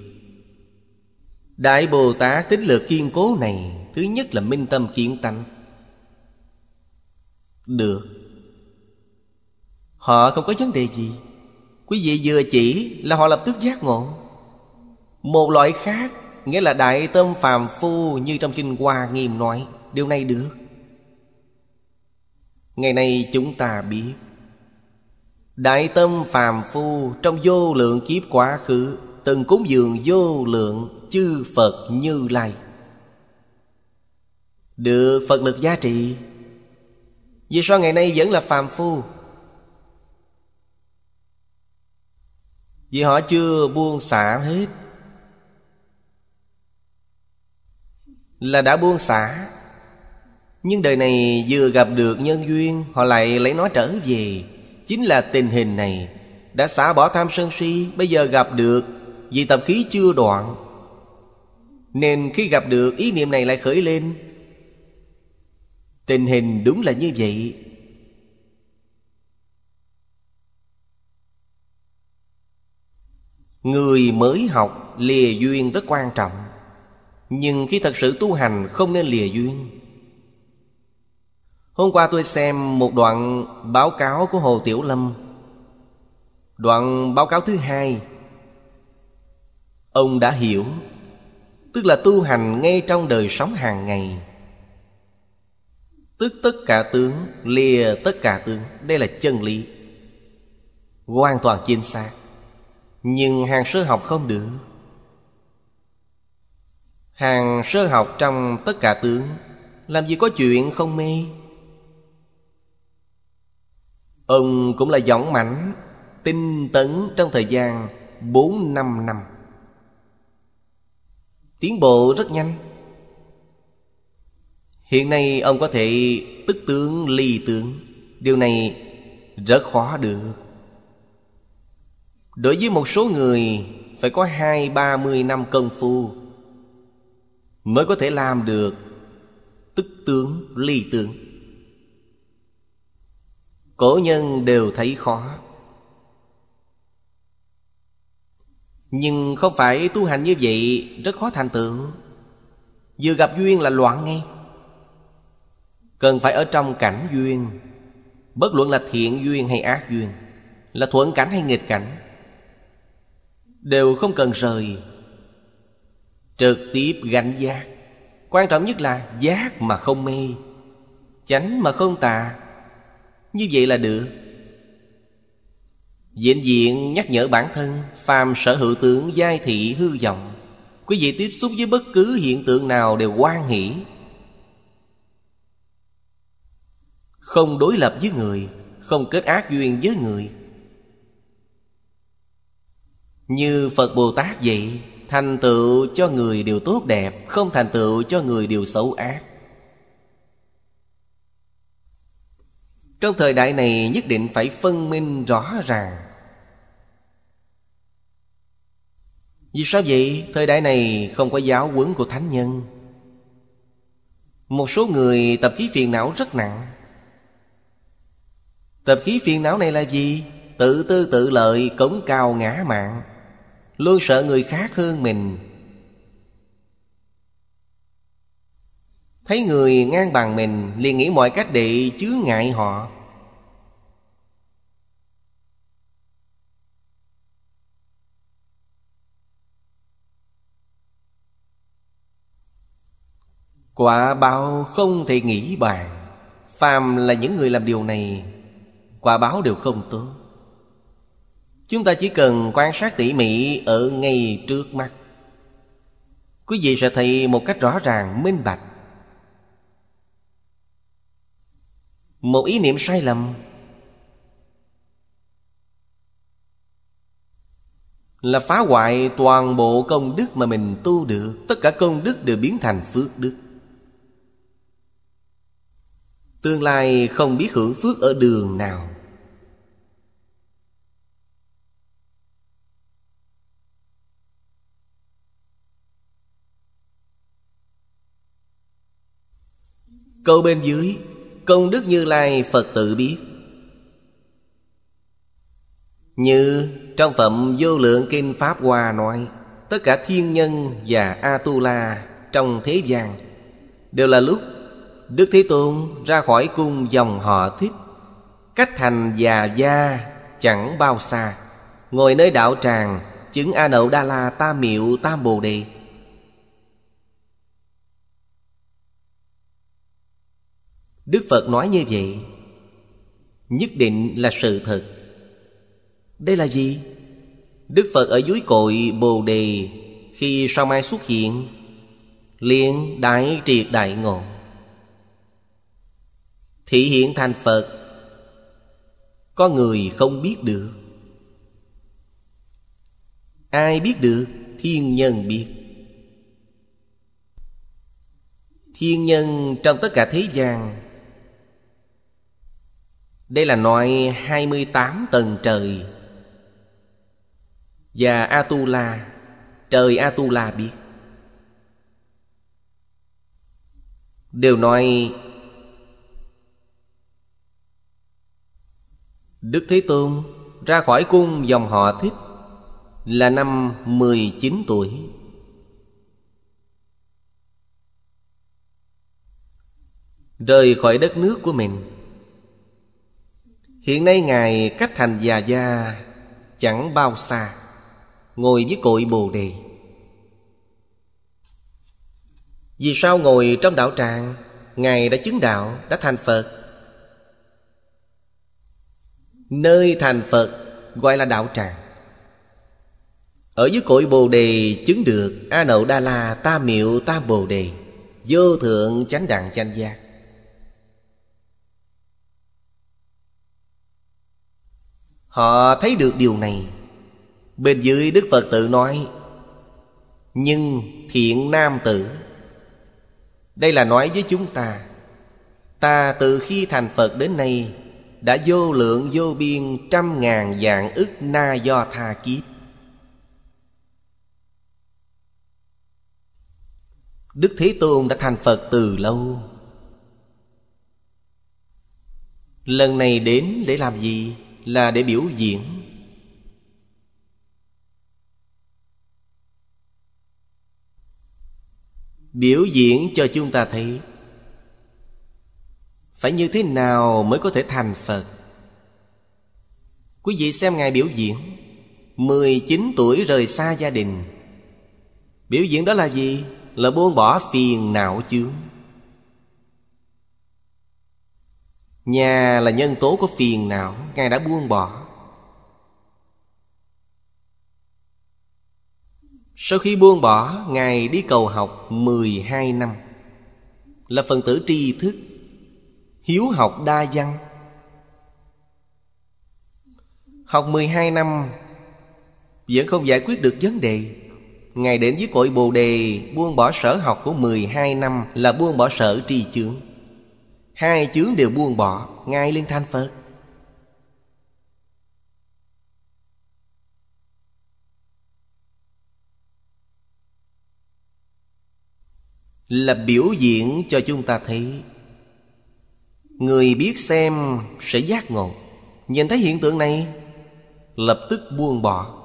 Đại Bồ Tát tính lực kiên cố này Thứ nhất là minh tâm kiến tánh Được Họ không có vấn đề gì Quý vị vừa chỉ là họ lập tức giác ngộ Một loại khác Nghĩa là đại tâm phàm phu Như trong kinh Hoa Nghiêm nói Điều này được Ngày nay chúng ta biết Đại tâm phàm phu Trong vô lượng kiếp quá khứ Từng cúng dường vô lượng Chư Phật như lai Được Phật lực giá trị Vì sao ngày nay vẫn là phàm phu vì họ chưa buông xả hết là đã buông xả nhưng đời này vừa gặp được nhân duyên họ lại lấy nó trở về chính là tình hình này đã xả bỏ tham sân si bây giờ gặp được vì tập khí chưa đoạn nên khi gặp được ý niệm này lại khởi lên tình hình đúng là như vậy Người mới học lìa duyên rất quan trọng Nhưng khi thật sự tu hành không nên lìa duyên Hôm qua tôi xem một đoạn báo cáo của Hồ Tiểu Lâm Đoạn báo cáo thứ hai Ông đã hiểu Tức là tu hành ngay trong đời sống hàng ngày Tức tất cả tướng, lìa tất cả tướng Đây là chân lý Hoàn toàn chính xác nhưng hàng sơ học không được hàng sơ học trong tất cả tướng làm gì có chuyện không mê ông cũng là giọng mảnh tinh tấn trong thời gian bốn năm năm tiến bộ rất nhanh hiện nay ông có thể tức tướng ly tướng điều này rất khó được Đối với một số người Phải có hai ba mươi năm công phu Mới có thể làm được Tức tướng ly tướng Cổ nhân đều thấy khó Nhưng không phải tu hành như vậy Rất khó thành tựu Vừa gặp duyên là loạn ngay Cần phải ở trong cảnh duyên Bất luận là thiện duyên hay ác duyên Là thuận cảnh hay nghịch cảnh đều không cần rời trực tiếp gánh giác quan trọng nhất là giác mà không mê chánh mà không tà như vậy là được Diễn diện nhắc nhở bản thân Phàm sở hữu tưởng giai thị hư vọng Quý vị tiếp xúc với bất cứ hiện tượng nào đều quan hỷ Không đối lập với người Không kết ác duyên với người như Phật Bồ Tát vậy Thành tựu cho người điều tốt đẹp Không thành tựu cho người điều xấu ác Trong thời đại này nhất định phải phân minh rõ ràng Vì sao vậy? Thời đại này không có giáo huấn của thánh nhân Một số người tập khí phiền não rất nặng Tập khí phiền não này là gì? Tự tư tự lợi cống cao ngã mạng luôn sợ người khác hơn mình thấy người ngang bằng mình liền nghĩ mọi cách để chướng ngại họ quả báo không thể nghĩ bàn phàm là những người làm điều này quả báo đều không tốt Chúng ta chỉ cần quan sát tỉ mỉ ở ngay trước mắt Quý vị sẽ thấy một cách rõ ràng, minh bạch Một ý niệm sai lầm Là phá hoại toàn bộ công đức mà mình tu được Tất cả công đức đều biến thành phước đức Tương lai không biết hưởng phước ở đường nào Câu bên dưới Công đức như lai Phật tự biết Như trong phẩm vô lượng kinh Pháp Hoa nói Tất cả thiên nhân và A-tu-la trong thế gian Đều là lúc Đức Thế Tôn ra khỏi cung dòng họ thích Cách thành già gia chẳng bao xa Ngồi nơi đạo tràng Chứng A Nậu Đa La Tam Miệu Tam Bồ Đề Đức Phật nói như vậy Nhất định là sự thật Đây là gì? Đức Phật ở dưới cội Bồ Đề Khi sau mai xuất hiện liền đại triệt đại ngộ Thị hiện thành Phật Có người không biết được Ai biết được? Thiên nhân biết Thiên nhân trong tất cả thế gian đây là nói 28 tầng trời Và Atula Trời Atula biết Đều nói Đức Thế Tôn ra khỏi cung dòng họ thích Là năm 19 tuổi Rời khỏi đất nước của mình Hiện nay Ngài cách thành già gia chẳng bao xa Ngồi với cội bồ đề Vì sao ngồi trong đạo tràng Ngài đã chứng đạo, đã thành Phật Nơi thành Phật gọi là đạo tràng Ở dưới cội bồ đề chứng được A nậu đa la ta miệu ta bồ đề Vô thượng chánh đẳng chánh giác Họ thấy được điều này Bên dưới Đức Phật tự nói Nhưng thiện nam tử Đây là nói với chúng ta Ta từ khi thành Phật đến nay Đã vô lượng vô biên trăm ngàn dạng ức na do tha kiếp Đức Thế Tôn đã thành Phật từ lâu Lần này đến để làm gì? là để biểu diễn biểu diễn cho chúng ta thấy phải như thế nào mới có thể thành phật quý vị xem ngài biểu diễn mười chín tuổi rời xa gia đình Biểu diễn đó là gì? Là buông bỏ phiền não chướng Nhà là nhân tố có phiền não Ngài đã buông bỏ Sau khi buông bỏ Ngài đi cầu học 12 năm Là phần tử tri thức Hiếu học đa văn Học 12 năm Vẫn không giải quyết được vấn đề Ngài đến với cội Bồ Đề Buông bỏ sở học của 12 năm Là buông bỏ sở tri chướng Hai chướng đều buông bỏ Ngài liên thanh Phật Là biểu diễn cho chúng ta thấy Người biết xem sẽ giác ngộ Nhìn thấy hiện tượng này Lập tức buông bỏ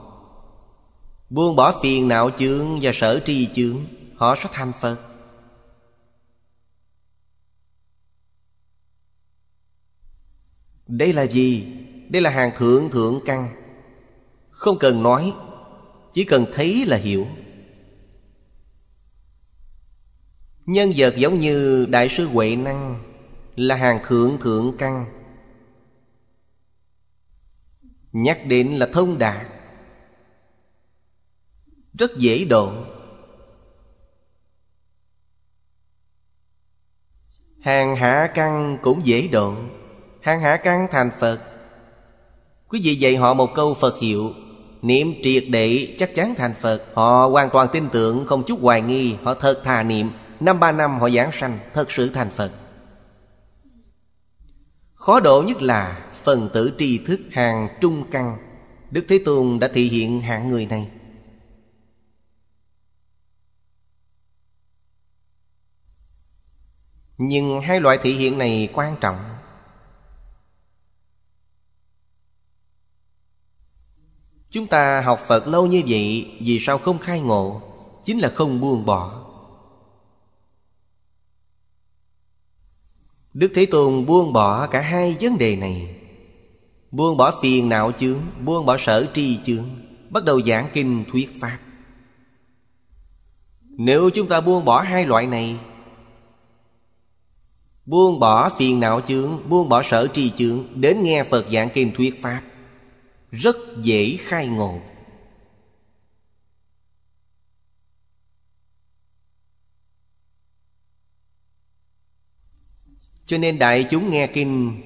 Buông bỏ phiền não chướng và sở tri chướng Họ sẽ thành Phật Đây là gì? Đây là hàng thượng thượng căn Không cần nói Chỉ cần thấy là hiểu Nhân vật giống như Đại sư Huệ Năng Là hàng thượng thượng căn Nhắc đến là thông đạt Rất dễ độ Hàng hạ căn cũng dễ độ Hàng hạ căn thành Phật Quý vị dạy họ một câu Phật hiệu Niệm triệt để chắc chắn thành Phật Họ hoàn toàn tin tưởng Không chút hoài nghi Họ thật thà niệm Năm ba năm họ giảng sanh Thật sự thành Phật Khó độ nhất là Phần tử tri thức hàng trung căn Đức Thế Tôn đã thị hiện hạng người này Nhưng hai loại thị hiện này quan trọng Chúng ta học Phật lâu như vậy Vì sao không khai ngộ Chính là không buông bỏ Đức Thế Tôn buông bỏ cả hai vấn đề này Buông bỏ phiền não chướng Buông bỏ sở tri chướng Bắt đầu giảng kinh thuyết pháp Nếu chúng ta buông bỏ hai loại này Buông bỏ phiền não chướng Buông bỏ sở tri chướng Đến nghe Phật giảng kinh thuyết pháp rất dễ khai ngộ cho nên đại chúng nghe kinh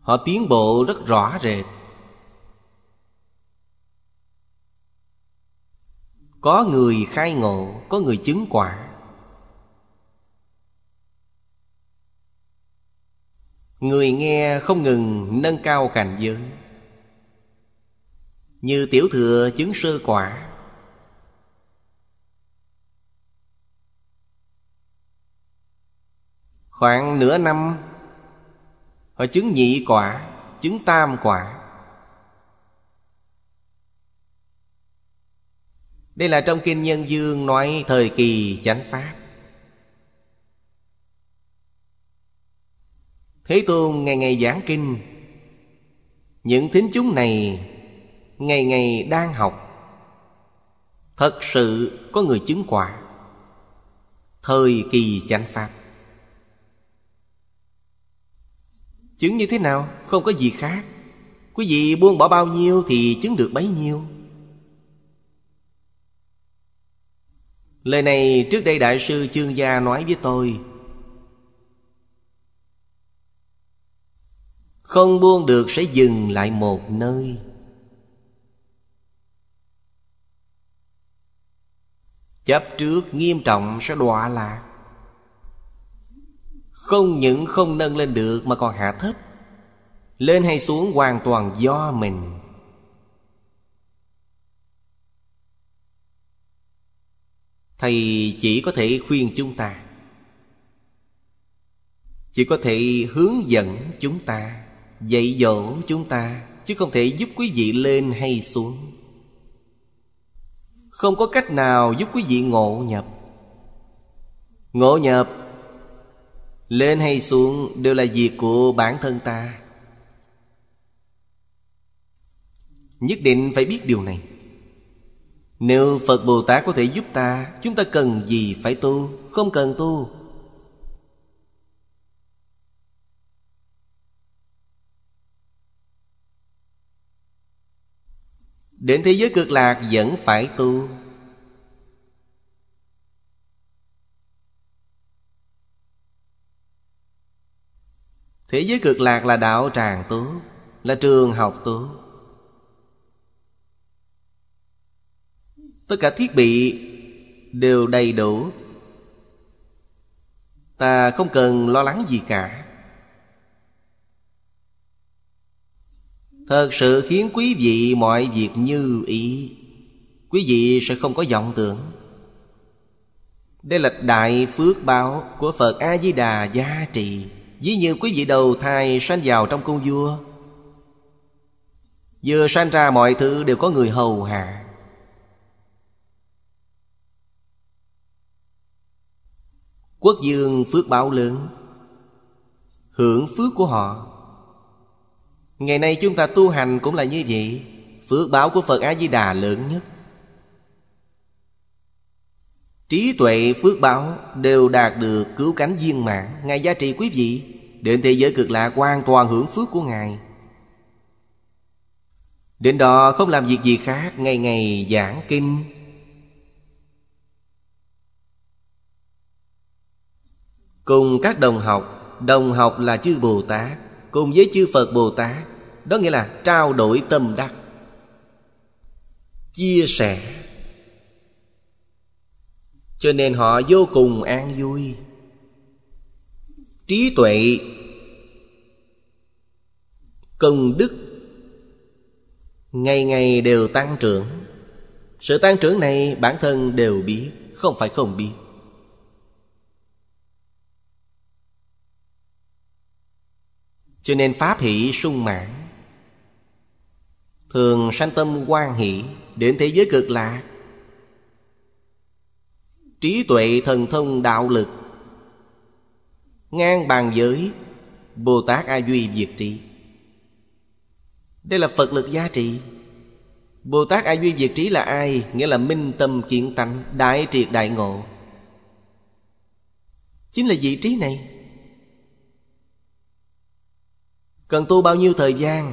họ tiến bộ rất rõ rệt có người khai ngộ có người chứng quả người nghe không ngừng nâng cao cảnh giới như tiểu thừa chứng sơ quả khoảng nửa năm họ chứng nhị quả chứng tam quả đây là trong kinh nhân dương nói thời kỳ chánh pháp Thế Tôn ngày ngày giảng kinh Những thính chúng này Ngày ngày đang học Thật sự có người chứng quả Thời kỳ chánh pháp Chứng như thế nào? Không có gì khác Quý vị buông bỏ bao nhiêu thì chứng được bấy nhiêu Lời này trước đây đại sư trương gia nói với tôi không buông được sẽ dừng lại một nơi chấp trước nghiêm trọng sẽ đọa lạc không những không nâng lên được mà còn hạ thấp lên hay xuống hoàn toàn do mình thầy chỉ có thể khuyên chúng ta chỉ có thể hướng dẫn chúng ta dạy dỗ chúng ta chứ không thể giúp quý vị lên hay xuống không có cách nào giúp quý vị ngộ nhập ngộ nhập lên hay xuống đều là việc của bản thân ta nhất định phải biết điều này nếu phật bồ tát có thể giúp ta chúng ta cần gì phải tu không cần tu Đến thế giới cực lạc vẫn phải tu Thế giới cực lạc là đạo tràng tu Là trường học tu Tất cả thiết bị đều đầy đủ Ta không cần lo lắng gì cả Thật sự khiến quý vị mọi việc như ý Quý vị sẽ không có vọng tưởng Đây là đại phước báo của Phật A-di-đà gia trì Ví như quý vị đầu thai sanh vào trong cung vua Vừa sanh ra mọi thứ đều có người hầu hạ Quốc dương phước báo lớn Hưởng phước của họ ngày nay chúng ta tu hành cũng là như vậy phước báo của phật a di đà lớn nhất trí tuệ phước báo đều đạt được cứu cánh viên mạng ngài giá trị quý vị đến thế giới cực lạc hoàn toàn hưởng phước của ngài đến đó không làm việc gì khác ngày ngày giảng kinh cùng các đồng học đồng học là chư bồ tát cùng với chư phật bồ tát đó nghĩa là trao đổi tâm đắc chia sẻ cho nên họ vô cùng an vui trí tuệ công đức ngày ngày đều tăng trưởng sự tăng trưởng này bản thân đều biết không phải không biết Cho nên pháp hỷ sung mãn Thường sanh tâm quan hỷ Đến thế giới cực lạc Trí tuệ thần thông đạo lực Ngang bàn giới Bồ Tát A Duy Diệt Trí Đây là Phật lực giá trị Bồ Tát A Duy Diệt Trí là ai? Nghĩa là minh tâm kiến tánh Đại triệt đại ngộ Chính là vị trí này cần tu bao nhiêu thời gian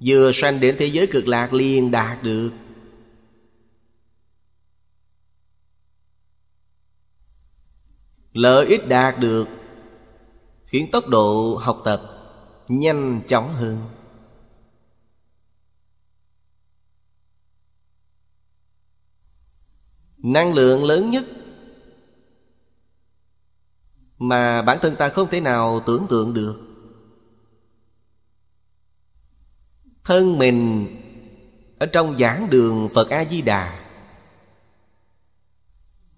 vừa sanh đến thế giới cực lạc liền đạt được lợi ích đạt được khiến tốc độ học tập nhanh chóng hơn năng lượng lớn nhất mà bản thân ta không thể nào tưởng tượng được thân mình ở trong giảng đường phật a di đà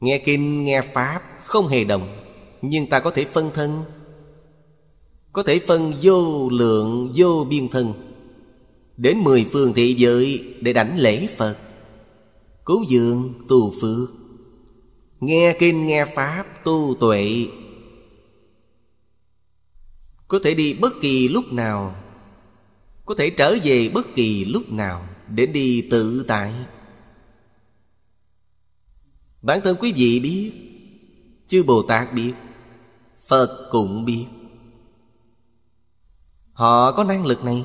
nghe kinh nghe pháp không hề đồng nhưng ta có thể phân thân có thể phân vô lượng vô biên thân đến mười phương thị giới để đảnh lễ phật cứu dường tù phước nghe kinh nghe pháp tu tuệ có thể đi bất kỳ lúc nào có thể trở về bất kỳ lúc nào để đi tự tại bản thân quý vị biết chư bồ tát biết phật cũng biết họ có năng lực này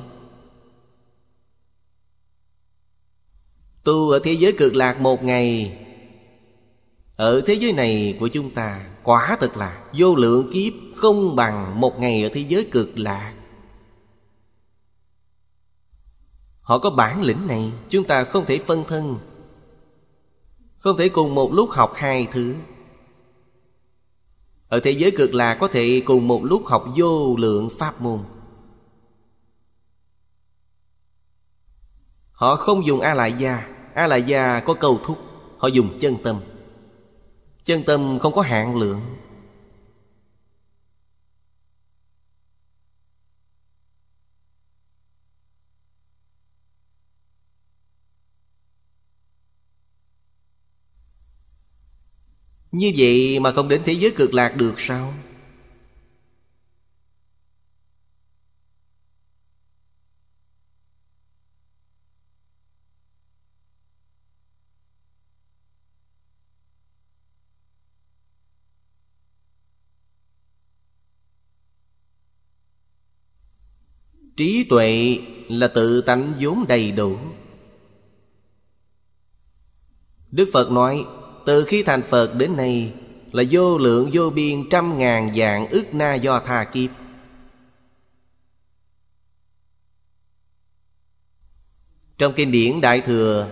tu ở thế giới cực lạc một ngày ở thế giới này của chúng ta quả thật là vô lượng kiếp không bằng một ngày ở thế giới cực lạc Họ có bản lĩnh này Chúng ta không thể phân thân Không thể cùng một lúc học hai thứ Ở thế giới cực lạc có thể cùng một lúc học vô lượng pháp môn Họ không dùng a la gia a la gia có câu thúc Họ dùng chân tâm Chân tâm không có hạn lượng Như vậy mà không đến thế giới cực lạc được sao? Trí tuệ là tự tánh vốn đầy đủ Đức Phật nói từ khi thành Phật đến nay Là vô lượng vô biên trăm ngàn dạng ức na do tha kiếp Trong kinh điển Đại Thừa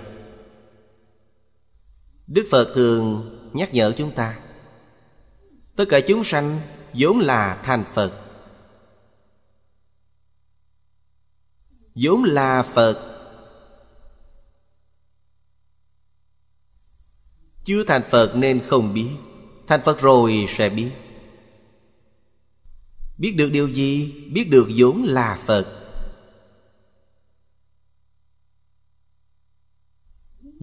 Đức Phật thường nhắc nhở chúng ta Tất cả chúng sanh vốn là thành Phật vốn là phật Chưa thành Phật nên không biết Thành Phật rồi sẽ biết Biết được điều gì? Biết được vốn là Phật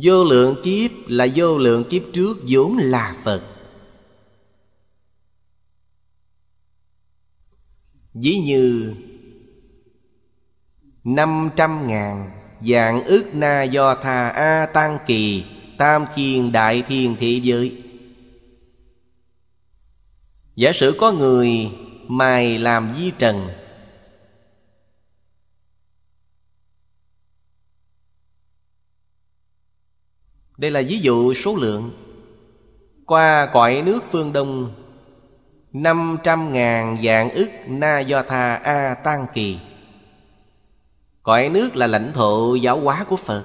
Vô lượng kiếp là vô lượng kiếp trước vốn là Phật ví như năm trăm ngàn Dạng ước na do tha A Tăng Kỳ tam thiền đại thiền thị giới giả sử có người mài làm di trần đây là ví dụ số lượng qua cõi nước phương đông năm trăm ngàn dạng ức na do tha a tăng kỳ cõi nước là lãnh thổ giáo hóa của phật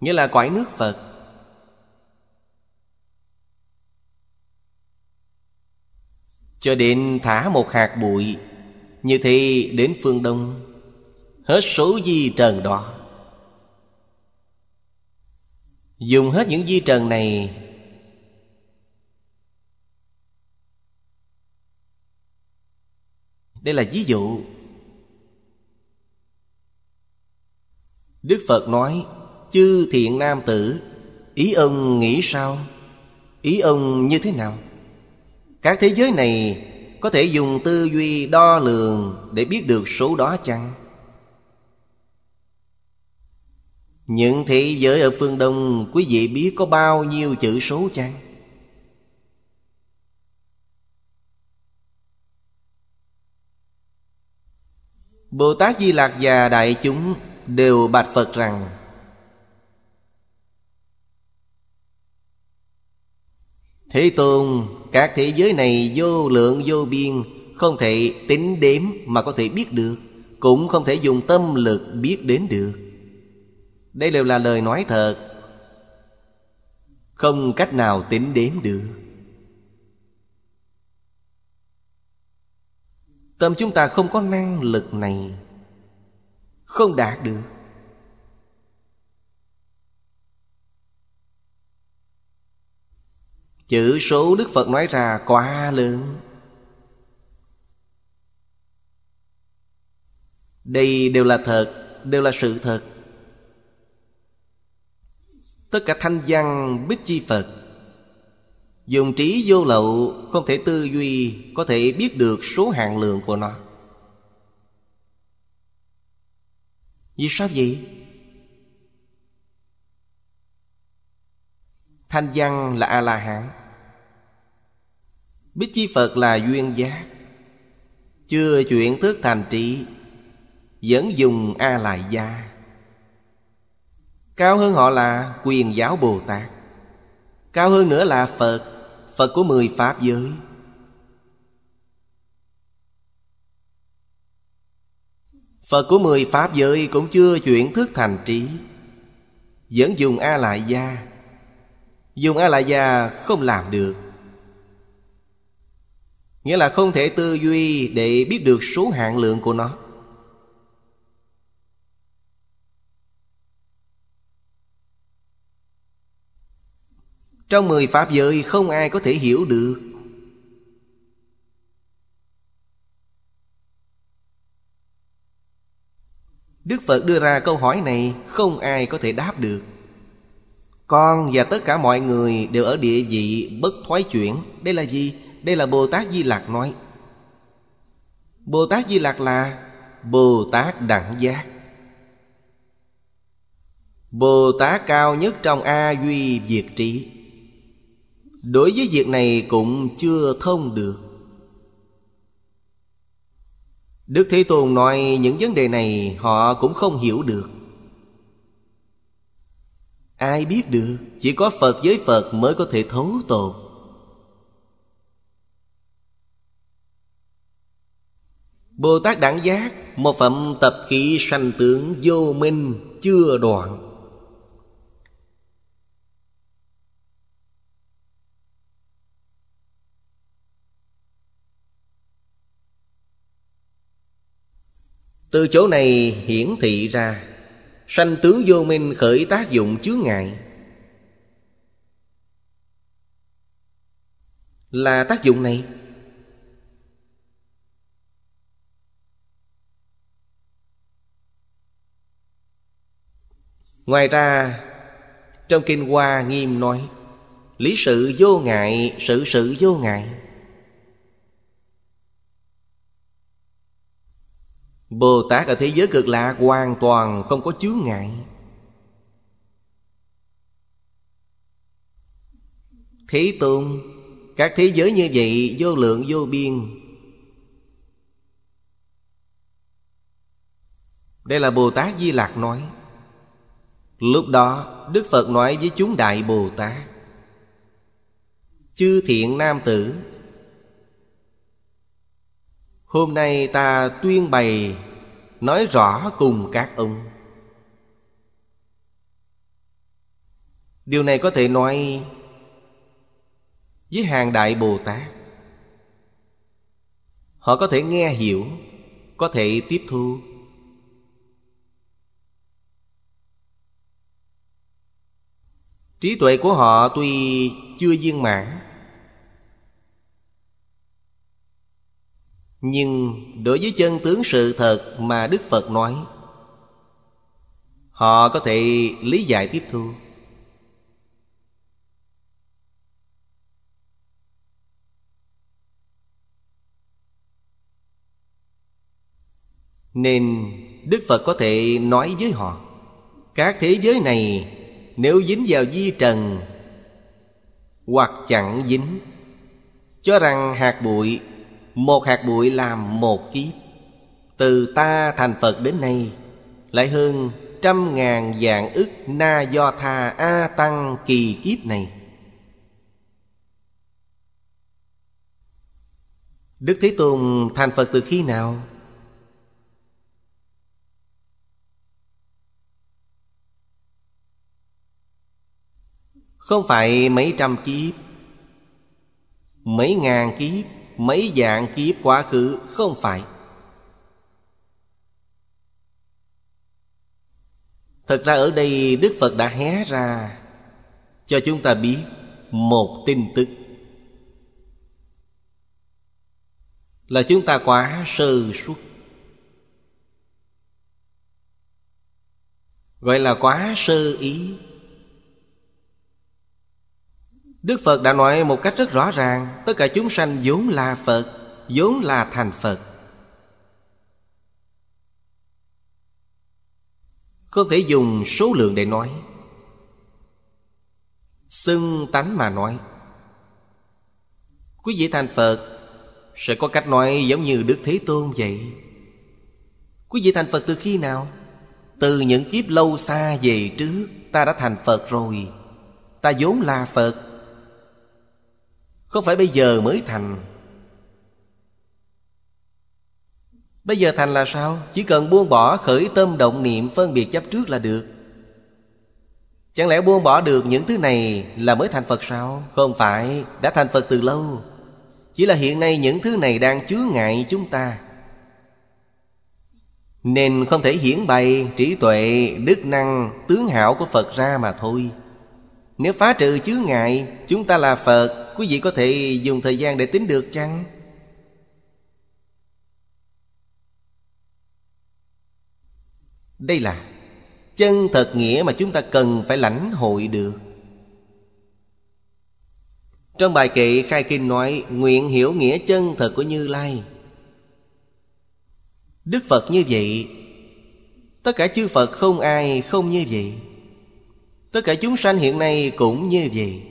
nghĩa là cõi nước phật Cho đến thả một hạt bụi Như thế đến phương Đông Hết số di trần đó Dùng hết những di trần này Đây là ví dụ Đức Phật nói Chư thiện nam tử Ý ông nghĩ sao Ý ông như thế nào các thế giới này có thể dùng tư duy đo lường để biết được số đó chăng? Những thế giới ở phương Đông quý vị biết có bao nhiêu chữ số chăng? Bồ Tát Di Lạc và đại chúng đều bạch Phật rằng Thế tôn các thế giới này vô lượng vô biên Không thể tính đếm mà có thể biết được Cũng không thể dùng tâm lực biết đến được Đây đều là lời nói thật Không cách nào tính đếm được Tâm chúng ta không có năng lực này Không đạt được Chữ số Đức Phật nói ra quá lớn Đây đều là thật Đều là sự thật Tất cả thanh văn bích chi Phật Dùng trí vô lậu Không thể tư duy Có thể biết được số hàng lượng của nó Vì sao vậy? Thanh văn là A-la-hán Bích Chi Phật là duyên giác Chưa chuyển thức thành trí Vẫn dùng A Lại Gia Cao hơn họ là quyền giáo Bồ Tát Cao hơn nữa là Phật Phật của mười Pháp giới Phật của mười Pháp giới cũng chưa chuyển thức thành trí Vẫn dùng A Lại Gia Dùng A Lại Gia không làm được Nghĩa là không thể tư duy để biết được số hạn lượng của nó Trong mười pháp giới không ai có thể hiểu được Đức Phật đưa ra câu hỏi này không ai có thể đáp được Con và tất cả mọi người đều ở địa vị bất thoái chuyển Đây là gì? Đây là Bồ Tát Di Lạc nói Bồ Tát Di Lạc là Bồ Tát Đẳng Giác Bồ Tát cao nhất trong A Duy việt Trí Đối với việc này cũng chưa thông được Đức Thế Tôn nói những vấn đề này họ cũng không hiểu được Ai biết được Chỉ có Phật với Phật mới có thể thấu tột Bồ Tát Đẳng Giác Một phẩm tập khí sanh tướng vô minh chưa đoạn Từ chỗ này hiển thị ra Sanh tướng vô minh khởi tác dụng chứa ngại Là tác dụng này Ngoài ra Trong Kinh Hoa Nghiêm nói Lý sự vô ngại Sự sự vô ngại Bồ Tát ở thế giới cực lạ Hoàn toàn không có chướng ngại Thế Tôn Các thế giới như vậy Vô lượng vô biên Đây là Bồ Tát Di Lạc nói Lúc đó Đức Phật nói với chúng Đại Bồ Tát Chư thiện nam tử Hôm nay ta tuyên bày Nói rõ cùng các ông Điều này có thể nói Với hàng Đại Bồ Tát Họ có thể nghe hiểu Có thể tiếp thu trí tuệ của họ tuy chưa viên mãn nhưng đối với chân tướng sự thật mà đức phật nói họ có thể lý giải tiếp thu nên đức phật có thể nói với họ các thế giới này nếu dính vào di trần hoặc chẳng dính cho rằng hạt bụi một hạt bụi làm một kiếp từ ta thành phật đến nay lại hơn trăm ngàn dạng ức na do tha a tăng kỳ kiếp này đức thế tôn thành phật từ khi nào Không phải mấy trăm kiếp Mấy ngàn kiếp Mấy dạng kiếp quá khứ Không phải Thật ra ở đây Đức Phật đã hé ra Cho chúng ta biết Một tin tức Là chúng ta quá sơ suất Gọi là quá sơ ý Đức Phật đã nói một cách rất rõ ràng Tất cả chúng sanh vốn là Phật vốn là thành Phật Không thể dùng số lượng để nói Xưng tánh mà nói Quý vị thành Phật Sẽ có cách nói giống như Đức Thế Tôn vậy Quý vị thành Phật từ khi nào? Từ những kiếp lâu xa về trước Ta đã thành Phật rồi Ta vốn là Phật không phải bây giờ mới thành Bây giờ thành là sao? Chỉ cần buông bỏ khởi tâm động niệm phân biệt chấp trước là được Chẳng lẽ buông bỏ được những thứ này là mới thành Phật sao? Không phải, đã thành Phật từ lâu Chỉ là hiện nay những thứ này đang chứa ngại chúng ta Nên không thể hiển bày trí tuệ, đức năng, tướng hảo của Phật ra mà thôi Nếu phá trừ chứa ngại Chúng ta là Phật quý vị có thể dùng thời gian để tính được chăng đây là chân thật nghĩa mà chúng ta cần phải lãnh hội được trong bài kệ khai kinh nói nguyện hiểu nghĩa chân thật của như lai đức phật như vậy tất cả chư phật không ai không như vậy tất cả chúng sanh hiện nay cũng như vậy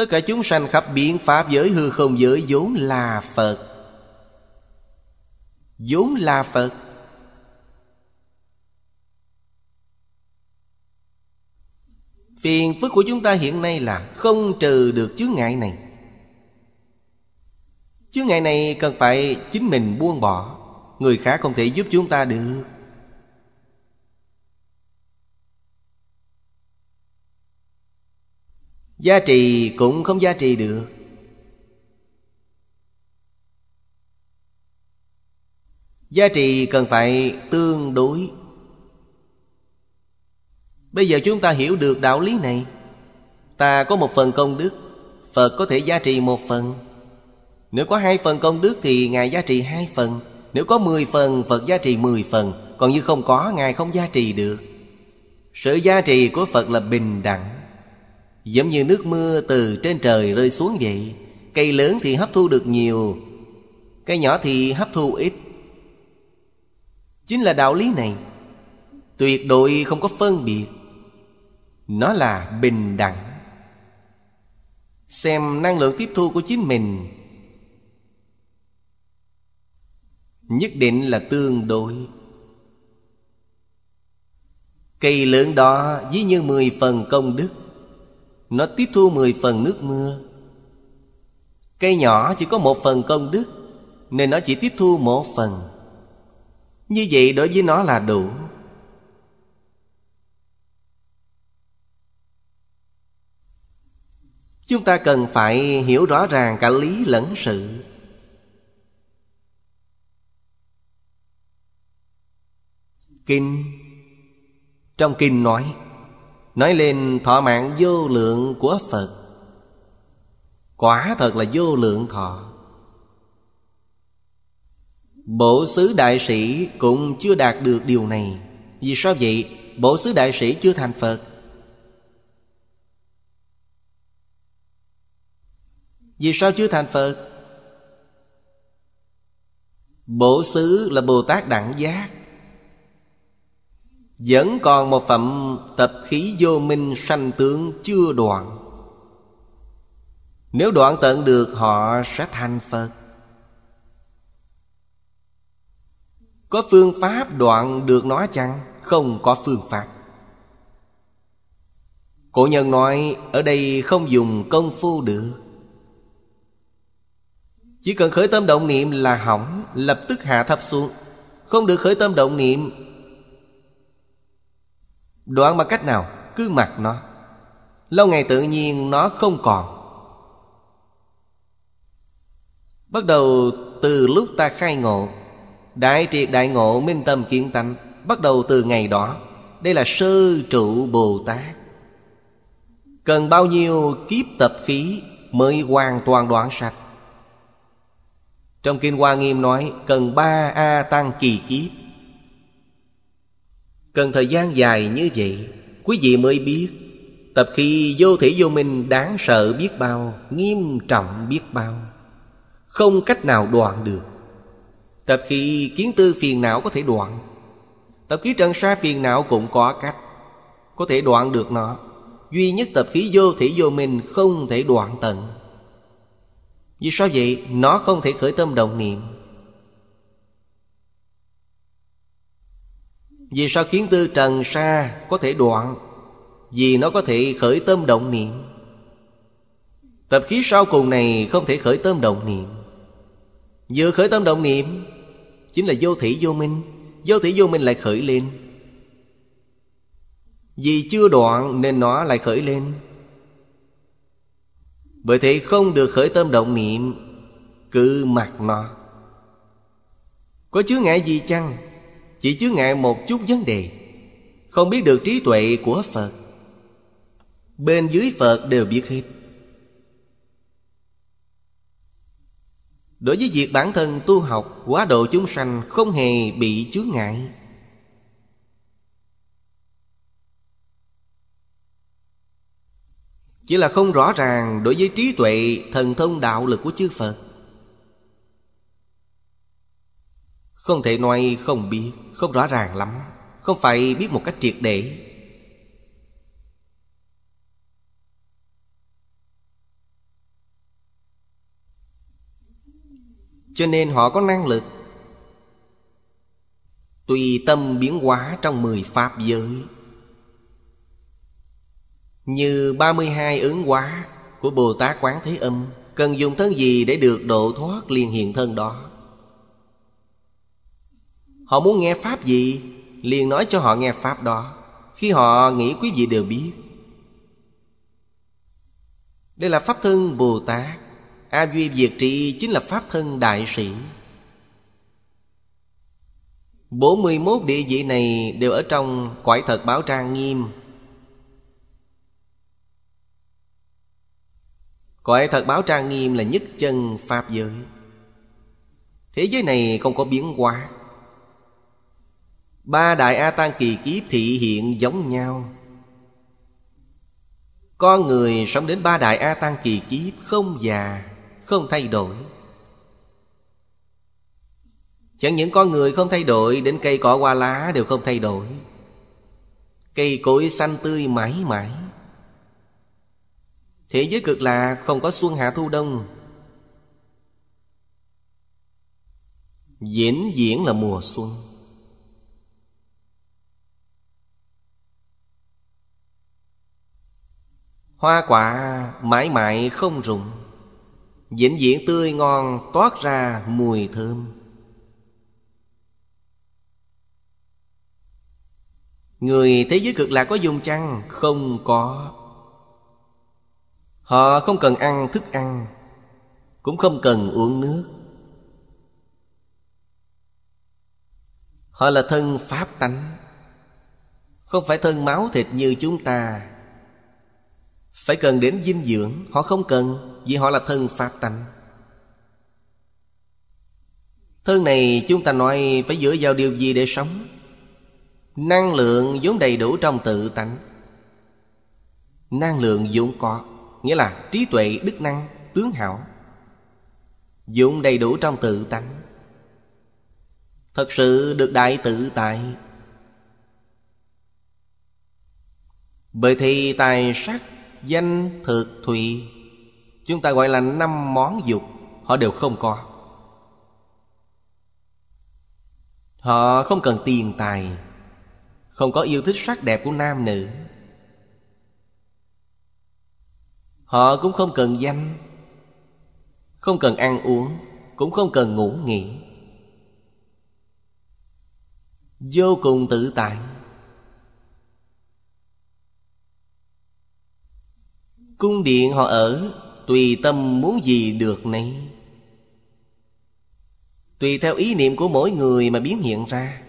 Tất cả chúng sanh khắp biến pháp giới hư không giới vốn là Phật vốn là Phật Phiền phức của chúng ta hiện nay là không trừ được chướng ngại này Chướng ngại này cần phải chính mình buông bỏ Người khác không thể giúp chúng ta được giá trị cũng không giá trị được giá trị cần phải tương đối Bây giờ chúng ta hiểu được đạo lý này Ta có một phần công đức Phật có thể giá trị một phần Nếu có hai phần công đức thì Ngài giá trị hai phần Nếu có mười phần Phật giá trị mười phần Còn như không có Ngài không giá trị được Sự giá trị của Phật là bình đẳng Giống như nước mưa từ trên trời rơi xuống vậy Cây lớn thì hấp thu được nhiều Cây nhỏ thì hấp thu ít Chính là đạo lý này Tuyệt đối không có phân biệt Nó là bình đẳng Xem năng lượng tiếp thu của chính mình Nhất định là tương đối Cây lớn đó ví như mười phần công đức nó tiếp thu mười phần nước mưa Cây nhỏ chỉ có một phần công đức Nên nó chỉ tiếp thu một phần Như vậy đối với nó là đủ Chúng ta cần phải hiểu rõ ràng cả lý lẫn sự Kinh Trong kinh nói Nói lên thọ mạng vô lượng của Phật Quả thật là vô lượng thọ Bộ xứ đại sĩ cũng chưa đạt được điều này Vì sao vậy? Bộ xứ đại sĩ chưa thành Phật Vì sao chưa thành Phật? Bộ xứ là Bồ Tát Đẳng Giác vẫn còn một phẩm tập khí vô minh sanh tướng chưa đoạn Nếu đoạn tận được họ sẽ thành Phật Có phương pháp đoạn được nó chăng? Không có phương pháp Cổ nhân nói ở đây không dùng công phu được Chỉ cần khởi tâm động niệm là hỏng Lập tức hạ thấp xuống Không được khởi tâm động niệm Đoạn bằng cách nào? Cứ mặc nó Lâu ngày tự nhiên nó không còn Bắt đầu từ lúc ta khai ngộ Đại triệt đại ngộ minh tâm kiến tánh Bắt đầu từ ngày đó Đây là sơ trụ Bồ Tát Cần bao nhiêu kiếp tập khí Mới hoàn toàn đoạn sạch Trong Kinh Hoa Nghiêm nói Cần ba A Tăng kỳ kiếp Cần thời gian dài như vậy Quý vị mới biết Tập khi vô thể vô minh đáng sợ biết bao Nghiêm trọng biết bao Không cách nào đoạn được Tập khi kiến tư phiền não có thể đoạn Tập khí trần sa phiền não cũng có cách Có thể đoạn được nó Duy nhất tập khí vô thể vô minh không thể đoạn tận Vì sao vậy? Nó không thể khởi tâm đồng niệm Vì sao kiến tư trần sa có thể đoạn Vì nó có thể khởi tâm động niệm Tập khí sau cùng này không thể khởi tâm động niệm Vừa khởi tâm động niệm Chính là vô thị vô minh Vô thị vô minh lại khởi lên Vì chưa đoạn nên nó lại khởi lên Bởi thế không được khởi tâm động niệm Cứ mặc nó Có chứa ngại gì chăng chỉ chứa ngại một chút vấn đề không biết được trí tuệ của phật bên dưới phật đều biết hết đối với việc bản thân tu học quá độ chúng sanh không hề bị chướng ngại chỉ là không rõ ràng đối với trí tuệ thần thông đạo lực của chư phật không thể nói không biết không rõ ràng lắm không phải biết một cách triệt để cho nên họ có năng lực tùy tâm biến hóa trong mười pháp giới như ba mươi hai ứng hóa của Bồ Tát Quán Thế Âm Cần dùng thân gì để được độ thoát liền hiện thân đó Họ muốn nghe Pháp gì Liền nói cho họ nghe Pháp đó Khi họ nghĩ quý vị đều biết Đây là Pháp thân Bồ Tát A Duy Việt Trị chính là Pháp thân Đại Sĩ 41 địa vị này đều ở trong quải thật báo trang nghiêm Cõi thật báo trang nghiêm là nhất chân Pháp giới Thế giới này không có biến hóa Ba đại A Tan kỳ kiếp thị hiện giống nhau Con người sống đến ba đại A Tan kỳ kiếp không già, không thay đổi Chẳng những con người không thay đổi Đến cây cỏ hoa lá đều không thay đổi Cây cối xanh tươi mãi mãi Thế giới cực lạ không có xuân hạ thu đông Diễn diễn là mùa xuân Hoa quả mãi mãi không rụng vĩnh viễn tươi ngon toát ra mùi thơm người thế giới cực lạc có dùng chăng không có họ không cần ăn thức ăn cũng không cần uống nước họ là thân pháp tánh không phải thân máu thịt như chúng ta phải cần đến dinh dưỡng họ không cần vì họ là thân pháp tánh thân này chúng ta nói phải dựa vào điều gì để sống năng lượng vốn đầy đủ trong tự tánh năng lượng vốn có nghĩa là trí tuệ đức năng tướng hảo vốn đầy đủ trong tự tánh thật sự được đại tự tại bởi thì tài sắc danh thực thụy chúng ta gọi là năm món dục họ đều không có họ không cần tiền tài không có yêu thích sắc đẹp của nam nữ họ cũng không cần danh không cần ăn uống cũng không cần ngủ nghỉ vô cùng tự tại Cung điện họ ở Tùy tâm muốn gì được nấy Tùy theo ý niệm của mỗi người mà biến hiện ra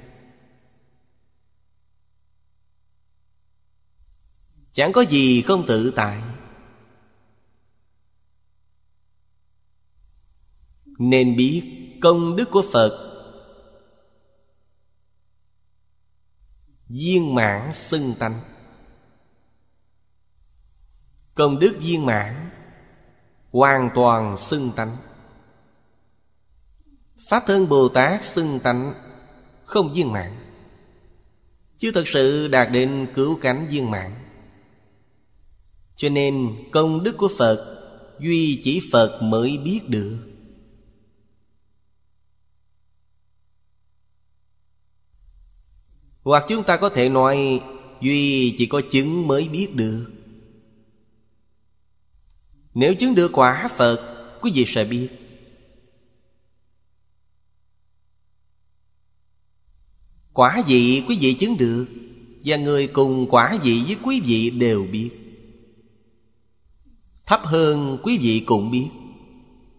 Chẳng có gì không tự tại Nên biết công đức của Phật viên mãn xưng tánh công đức viên mãn hoàn toàn xưng tánh pháp thân bồ tát xưng tánh không viên mãn chưa thật sự đạt đến cứu cánh viên mãn cho nên công đức của phật duy chỉ phật mới biết được hoặc chúng ta có thể nói duy chỉ có chứng mới biết được nếu chứng được quả Phật Quý vị sẽ biết Quả gì quý vị chứng được Và người cùng quả gì với quý vị đều biết Thấp hơn quý vị cũng biết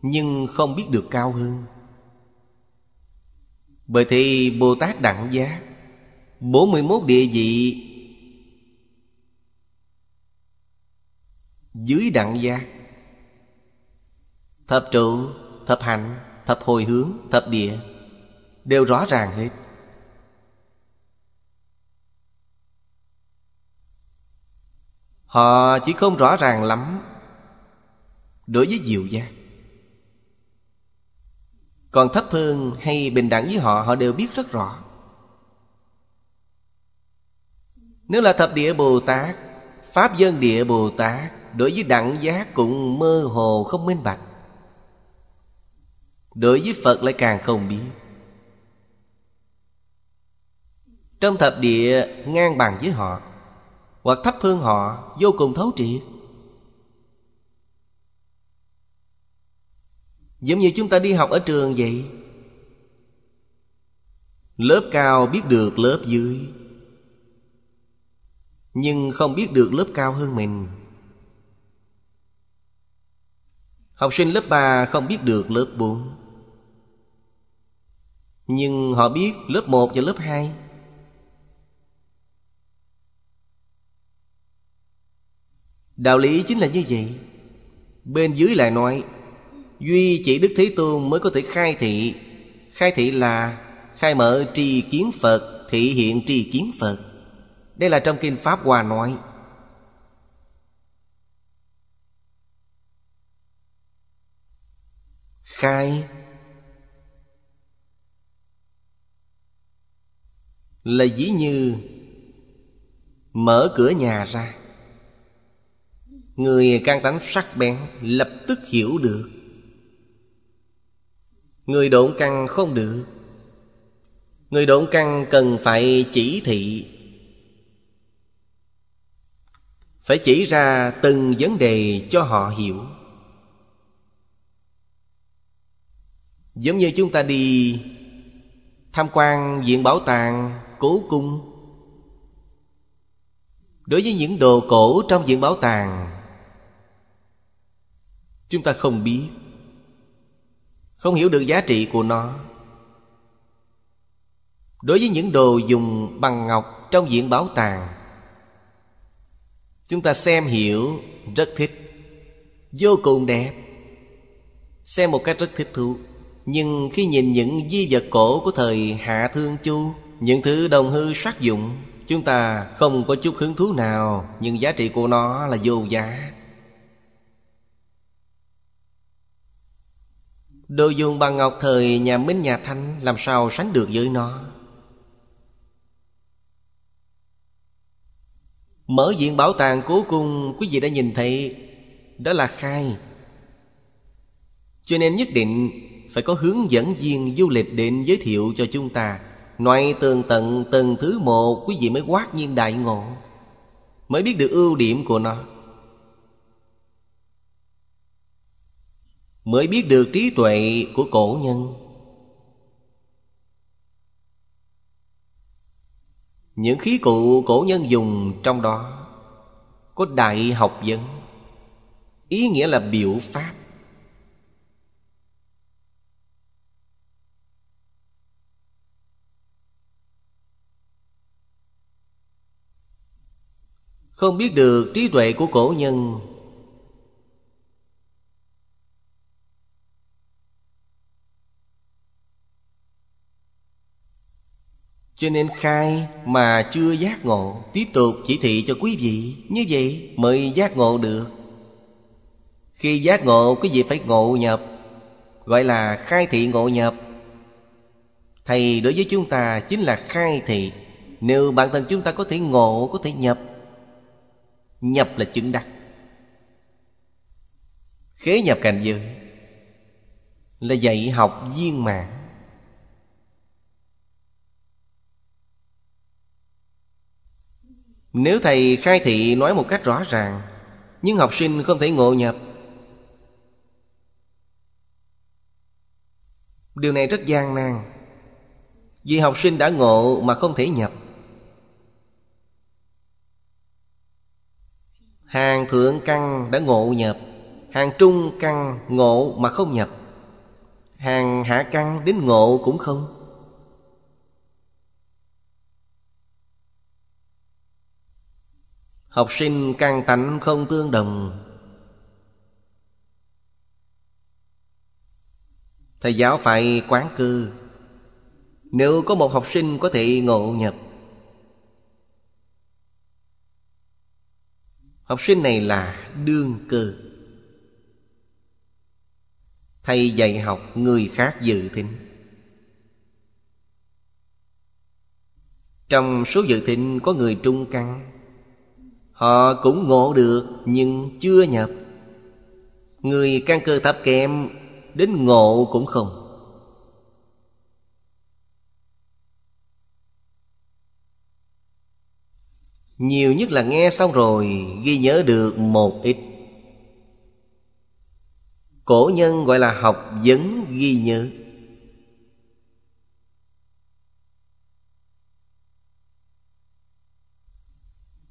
Nhưng không biết được cao hơn Bởi thì Bồ Tát Đặng Giác 41 địa vị Dưới Đặng Giác thập trụ thập hạnh thập hồi hướng thập địa đều rõ ràng hết họ chỉ không rõ ràng lắm đối với diệu giác còn thấp hơn hay bình đẳng với họ họ đều biết rất rõ nếu là thập địa bồ tát pháp dân địa bồ tát đối với đẳng giác cũng mơ hồ không minh bạch Đối với Phật lại càng không biết Trong thập địa ngang bằng với họ Hoặc thấp hơn họ vô cùng thấu triệt Giống như chúng ta đi học ở trường vậy Lớp cao biết được lớp dưới Nhưng không biết được lớp cao hơn mình Học sinh lớp ba không biết được lớp bốn. Nhưng họ biết lớp 1 và lớp 2 Đạo lý chính là như vậy Bên dưới lại nói Duy chỉ Đức Thế Tôn mới có thể khai thị Khai thị là Khai mở tri kiến Phật Thị hiện tri kiến Phật Đây là trong Kinh Pháp Hòa nói Khai là dĩ như mở cửa nhà ra người can tánh sắc bén lập tức hiểu được người độn căng không được người độn căng cần phải chỉ thị phải chỉ ra từng vấn đề cho họ hiểu giống như chúng ta đi tham quan viện bảo tàng cố cung đối với những đồ cổ trong viện bảo tàng chúng ta không biết không hiểu được giá trị của nó đối với những đồ dùng bằng ngọc trong viện bảo tàng chúng ta xem hiểu rất thích vô cùng đẹp xem một cách rất thích thú nhưng khi nhìn những di vật cổ của thời hạ thương chu những thứ đồng hư sát dụng chúng ta không có chút hứng thú nào nhưng giá trị của nó là vô giá đồ dùng bằng ngọc thời nhà minh nhà thanh làm sao sánh được với nó mở viện bảo tàng cố cung quý vị đã nhìn thấy đó là khai cho nên nhất định phải có hướng dẫn viên du lịch đến giới thiệu cho chúng ta Nói tường tận từng thứ một Quý vị mới quát nhiên đại ngộ Mới biết được ưu điểm của nó Mới biết được trí tuệ của cổ nhân Những khí cụ cổ nhân dùng trong đó Có đại học vấn Ý nghĩa là biểu pháp không biết được trí tuệ của cổ nhân Cho nên khai mà chưa giác ngộ Tiếp tục chỉ thị cho quý vị Như vậy mới giác ngộ được Khi giác ngộ cái gì phải ngộ nhập Gọi là khai thị ngộ nhập Thầy đối với chúng ta chính là khai thị Nếu bản thân chúng ta có thể ngộ, có thể nhập Nhập là chứng đắc Khế nhập cảnh giới Là dạy học viên mạng Nếu thầy khai thị nói một cách rõ ràng Nhưng học sinh không thể ngộ nhập Điều này rất gian nan Vì học sinh đã ngộ mà không thể nhập Hàng thượng căn đã ngộ nhập Hàng trung căn ngộ mà không nhập Hàng hạ căn đến ngộ cũng không Học sinh căn tánh không tương đồng Thầy giáo phải quán cư Nếu có một học sinh có thể ngộ nhập Học sinh này là đương cơ Thầy dạy học người khác dự thính Trong số dự thính có người trung căn Họ cũng ngộ được nhưng chưa nhập Người căn cơ thấp kém Đến ngộ cũng không Nhiều nhất là nghe xong rồi ghi nhớ được một ít Cổ nhân gọi là học vấn ghi nhớ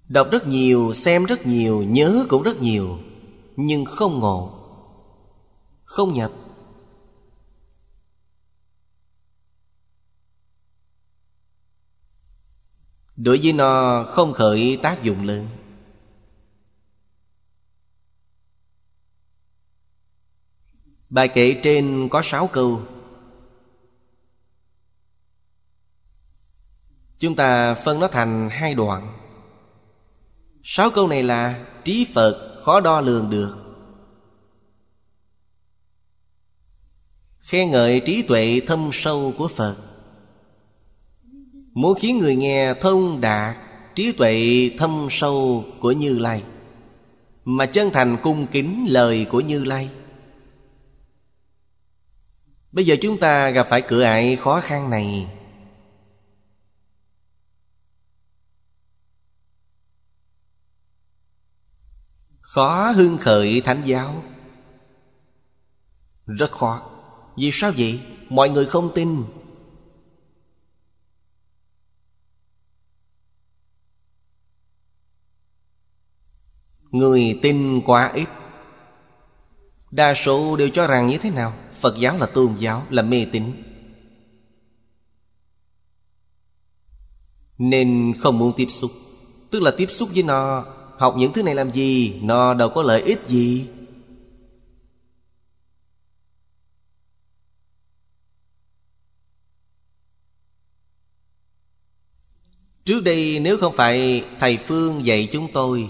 Đọc rất nhiều, xem rất nhiều, nhớ cũng rất nhiều Nhưng không ngộ Không nhập đối với nó không khởi tác dụng lớn bài kể trên có sáu câu chúng ta phân nó thành hai đoạn sáu câu này là trí phật khó đo lường được khen ngợi trí tuệ thâm sâu của phật Muốn khiến người nghe thông đạt Trí tuệ thâm sâu của Như Lai Mà chân thành cung kính lời của Như Lai Bây giờ chúng ta gặp phải cửa ải khó khăn này Khó hương khởi thánh giáo Rất khó Vì sao vậy? Mọi người không tin người tin quá ít đa số đều cho rằng như thế nào phật giáo là tôn giáo là mê tín nên không muốn tiếp xúc tức là tiếp xúc với nó học những thứ này làm gì nó đâu có lợi ích gì Trước đây nếu không phải thầy Phương dạy chúng tôi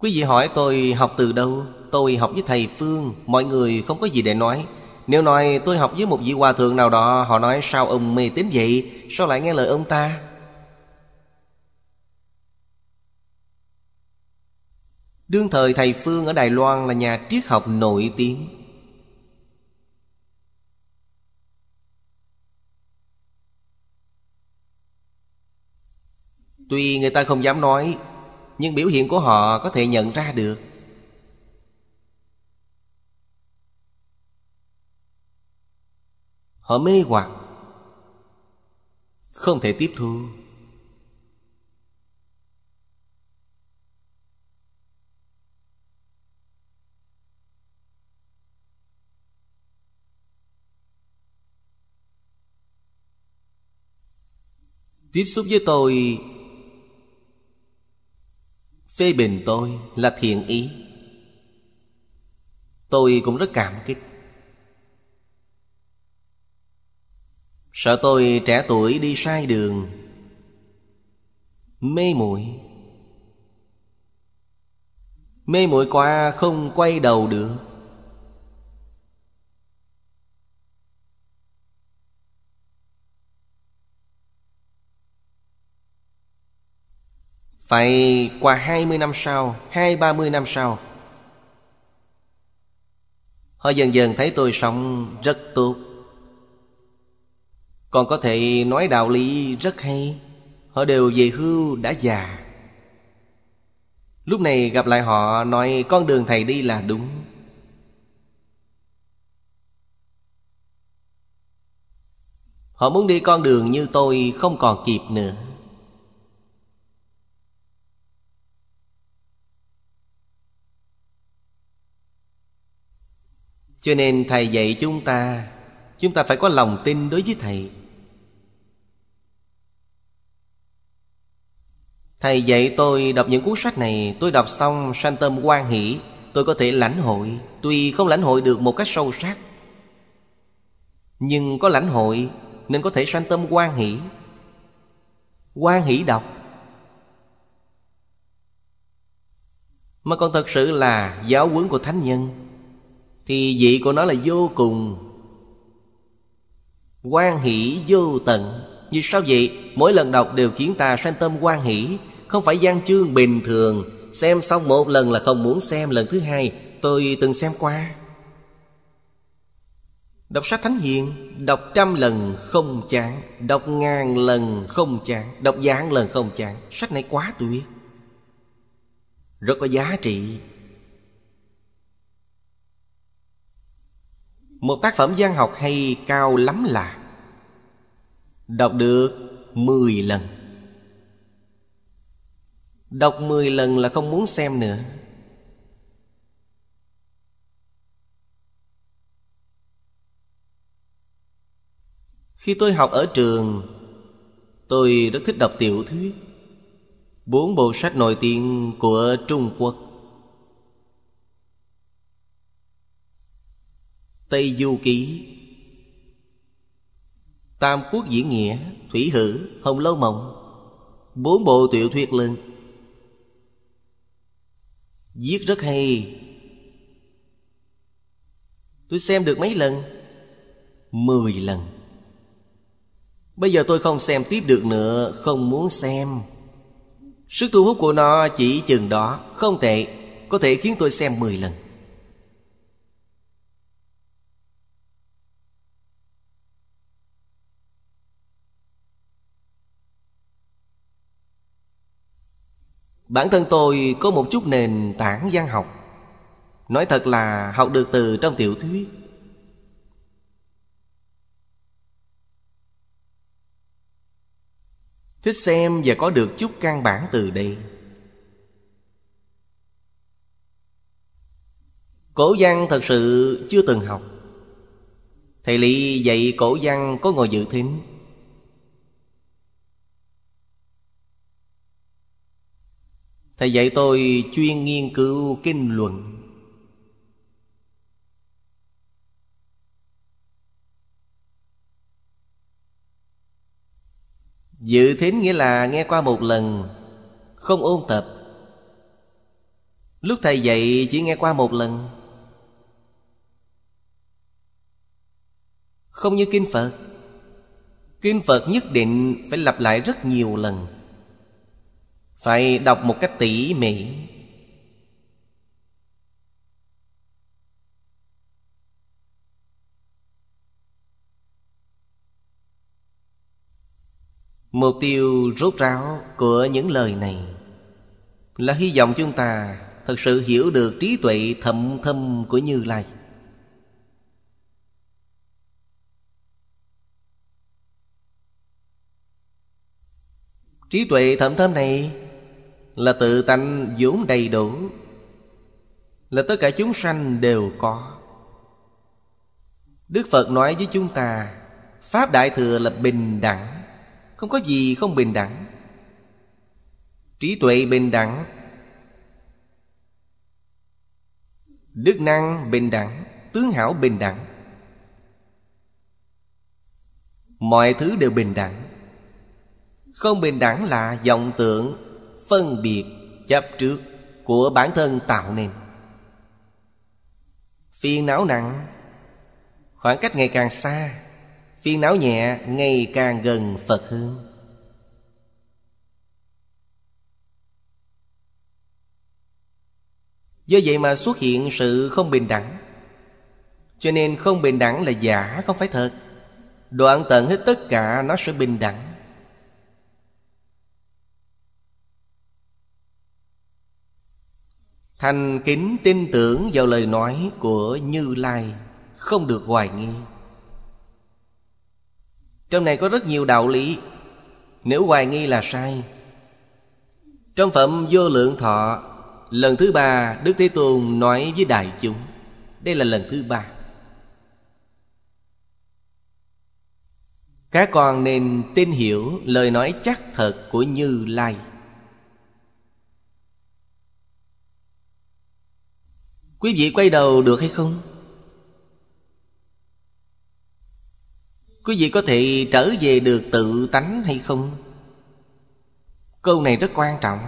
Quý vị hỏi tôi học từ đâu Tôi học với thầy Phương Mọi người không có gì để nói Nếu nói tôi học với một vị hòa thượng nào đó Họ nói sao ông mê tín vậy Sao lại nghe lời ông ta Đương thời thầy Phương ở Đài Loan là nhà triết học nổi tiếng Tuy người ta không dám nói nhưng biểu hiện của họ có thể nhận ra được họ mê hoặc không thể tiếp thu tiếp xúc với tôi phê bình tôi là thiện ý tôi cũng rất cảm kích sợ tôi trẻ tuổi đi sai đường mê muội mê muội qua không quay đầu được Phải qua 20 năm sau Hai ba mươi năm sau Họ dần dần thấy tôi sống rất tốt Còn có thể nói đạo lý rất hay Họ đều về hưu đã già Lúc này gặp lại họ nói con đường thầy đi là đúng Họ muốn đi con đường như tôi không còn kịp nữa cho nên thầy dạy chúng ta chúng ta phải có lòng tin đối với thầy thầy dạy tôi đọc những cuốn sách này tôi đọc xong sanh tâm quan hỷ tôi có thể lãnh hội tuy không lãnh hội được một cách sâu sắc nhưng có lãnh hội nên có thể sanh tâm quan hỷ quan hỷ đọc mà còn thật sự là giáo huấn của thánh nhân thì vị của nó là vô cùng quan hỷ vô tận như sao vậy mỗi lần đọc đều khiến ta sanh tâm quan hỷ không phải gian chương bình thường xem xong một lần là không muốn xem lần thứ hai tôi từng xem qua Đọc sách Thánh Hiền Đọc trăm lần không chán Đọc ngàn lần không chán Đọc vạn lần không chán Sách này quá tuyệt Rất có giá trị Một tác phẩm văn học hay cao lắm là Đọc được 10 lần Đọc 10 lần là không muốn xem nữa Khi tôi học ở trường Tôi rất thích đọc tiểu thuyết Bốn bộ sách nổi tiếng của Trung Quốc Tây Du Ký Tam Quốc Diễn Nghĩa Thủy Hử Hồng Lâu Mộng Bốn bộ tiểu thuyết lưng Viết rất hay Tôi xem được mấy lần? Mười lần Bây giờ tôi không xem tiếp được nữa Không muốn xem Sức thu hút của nó chỉ chừng đó Không tệ Có thể khiến tôi xem mười lần Bản thân tôi có một chút nền tảng văn học Nói thật là học được từ trong tiểu thuyết Thích xem và có được chút căn bản từ đây Cổ văn thật sự chưa từng học Thầy Lý dạy cổ văn có ngồi dự thính Thầy dạy tôi chuyên nghiên cứu kinh luận Dự thính nghĩa là nghe qua một lần Không ôn tập Lúc thầy dạy chỉ nghe qua một lần Không như kinh Phật Kinh Phật nhất định phải lặp lại rất nhiều lần phải đọc một cách tỉ mỉ mục tiêu rốt ráo của những lời này là hy vọng chúng ta thật sự hiểu được trí tuệ thậm thâm của như lai trí tuệ thậm thâm này là tự tánh vốn đầy đủ là tất cả chúng sanh đều có đức phật nói với chúng ta pháp đại thừa là bình đẳng không có gì không bình đẳng trí tuệ bình đẳng đức năng bình đẳng tướng hảo bình đẳng mọi thứ đều bình đẳng không bình đẳng là vọng tưởng phân biệt chấp trước của bản thân tạo nên phiền não nặng khoảng cách ngày càng xa phiền não nhẹ ngày càng gần phật hơn do vậy mà xuất hiện sự không bình đẳng cho nên không bình đẳng là giả không phải thật đoạn tận hết tất cả nó sẽ bình đẳng thành kính tin tưởng vào lời nói của như lai không được hoài nghi trong này có rất nhiều đạo lý nếu hoài nghi là sai trong phẩm vô lượng thọ lần thứ ba đức thế tôn nói với đại chúng đây là lần thứ ba các con nên tin hiểu lời nói chắc thật của như lai Quý vị quay đầu được hay không? Quý vị có thể trở về được tự tánh hay không? Câu này rất quan trọng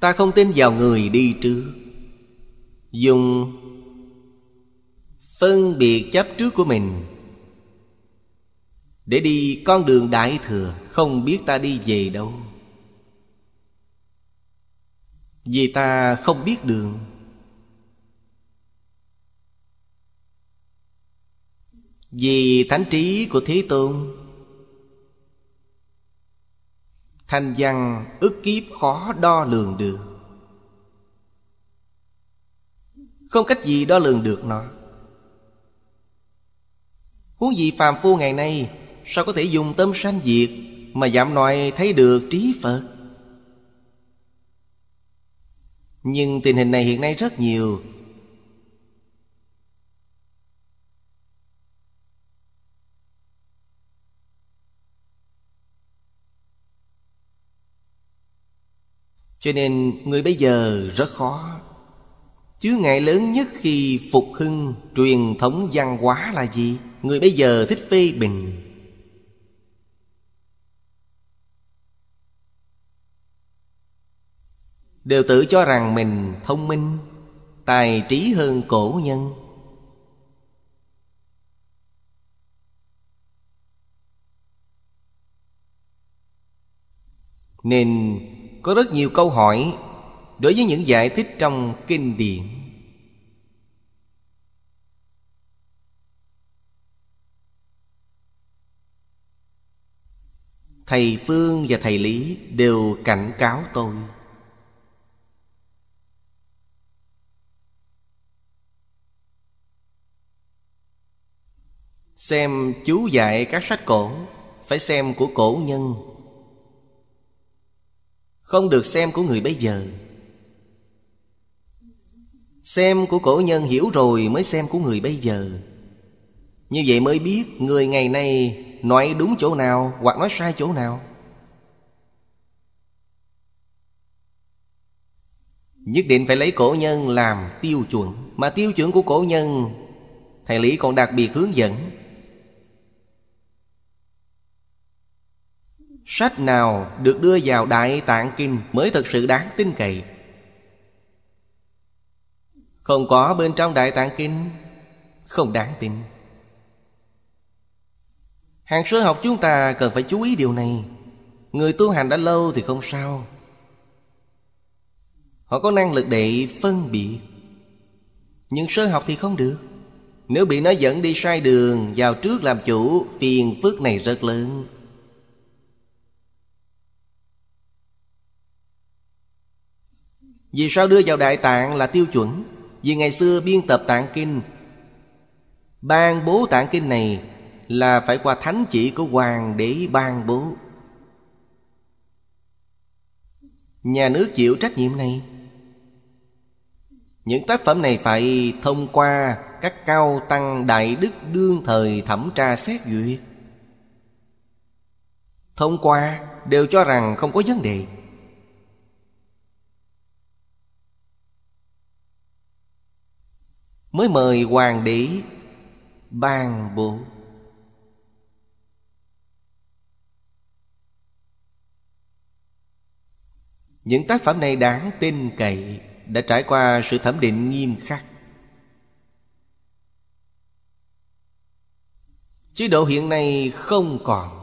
Ta không tin vào người đi trước Dùng Phân biệt chấp trước của mình Để đi con đường đại thừa Không biết ta đi về đâu vì ta không biết đường Vì thánh trí của Thế Tôn Thanh văn ức kiếp khó đo lường được Không cách gì đo lường được nó Huống gì phàm phu ngày nay Sao có thể dùng tâm sanh diệt Mà giảm nói thấy được trí Phật nhưng tình hình này hiện nay rất nhiều cho nên người bây giờ rất khó chứ ngại lớn nhất khi phục hưng truyền thống văn hóa là gì người bây giờ thích phê bình đều tự cho rằng mình thông minh tài trí hơn cổ nhân nên có rất nhiều câu hỏi đối với những giải thích trong kinh điển thầy phương và thầy lý đều cảnh cáo tôi Xem chú dạy các sách cổ Phải xem của cổ nhân Không được xem của người bây giờ Xem của cổ nhân hiểu rồi mới xem của người bây giờ Như vậy mới biết người ngày nay nói đúng chỗ nào hoặc nói sai chỗ nào Nhất định phải lấy cổ nhân làm tiêu chuẩn Mà tiêu chuẩn của cổ nhân Thầy Lý còn đặc biệt hướng dẫn sách nào được đưa vào đại tạng kinh mới thật sự đáng tin cậy không có bên trong đại tạng kinh không đáng tin hàng số học chúng ta cần phải chú ý điều này người tu hành đã lâu thì không sao họ có năng lực để phân biệt nhưng sơ học thì không được nếu bị nó dẫn đi sai đường vào trước làm chủ phiền phức này rất lớn Vì sao đưa vào Đại Tạng là tiêu chuẩn Vì ngày xưa biên tập Tạng Kinh Ban bố Tạng Kinh này Là phải qua thánh chỉ của Hoàng để ban bố Nhà nước chịu trách nhiệm này Những tác phẩm này phải thông qua Các cao tăng đại đức đương thời thẩm tra xét duyệt Thông qua đều cho rằng không có vấn đề mới mời hoàng đế ban bố những tác phẩm này đáng tin cậy đã trải qua sự thẩm định nghiêm khắc chế độ hiện nay không còn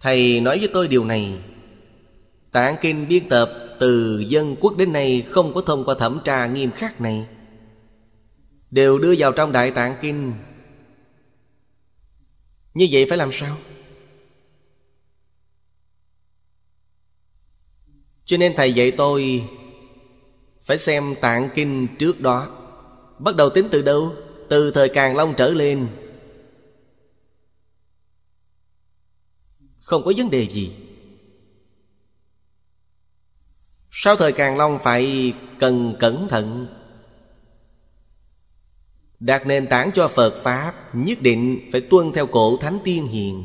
thầy nói với tôi điều này tạng kinh biên tập từ dân quốc đến nay không có thông qua thẩm tra nghiêm khắc này đều đưa vào trong đại tạng kinh như vậy phải làm sao cho nên thầy dạy tôi phải xem tạng kinh trước đó bắt đầu tính từ đâu từ thời càng long trở lên không có vấn đề gì Sau thời Càng Long phải cần cẩn thận Đạt nền tảng cho Phật Pháp Nhất định phải tuân theo cổ Thánh Tiên Hiền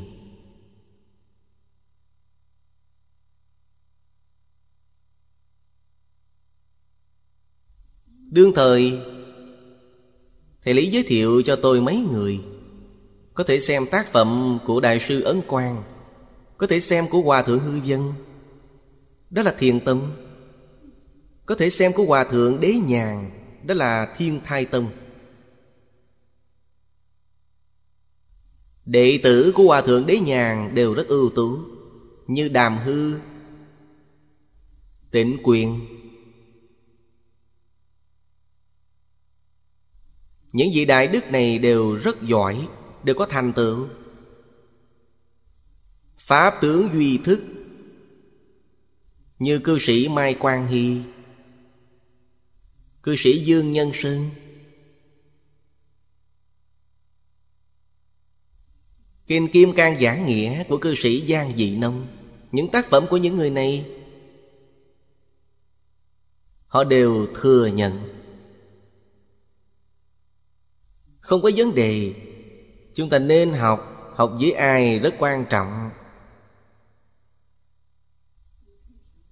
Đương thời Thầy Lý giới thiệu cho tôi mấy người Có thể xem tác phẩm của Đại sư Ấn Quang Có thể xem của Hòa Thượng Hư Dân Đó là thiền tâm có thể xem của Hòa Thượng Đế Nhàn Đó là Thiên Thai Tông Đệ tử của Hòa Thượng Đế Nhàn đều rất ưu tú Như Đàm Hư Tịnh Quyền Những vị đại đức này đều rất giỏi Đều có thành tựu Pháp tướng duy thức Như cư sĩ Mai Quang Hy cư sĩ dương nhân sơn kinh kim cang giảng nghĩa của cư sĩ giang dị nông những tác phẩm của những người này họ đều thừa nhận không có vấn đề chúng ta nên học học với ai rất quan trọng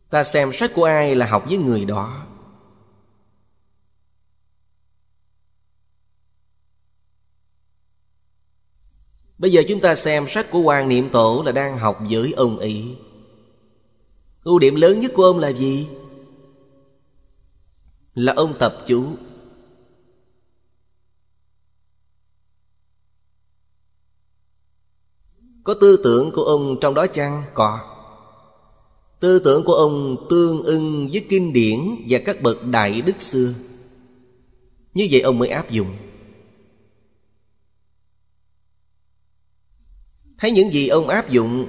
ta xem sách của ai là học với người đó Bây giờ chúng ta xem sách của Hoàng Niệm Tổ là đang học với ông ý Ưu điểm lớn nhất của ông là gì? Là ông tập chú Có tư tưởng của ông trong đó chăng? Có Tư tưởng của ông tương ưng với kinh điển và các bậc đại đức xưa Như vậy ông mới áp dụng Thấy những gì ông áp dụng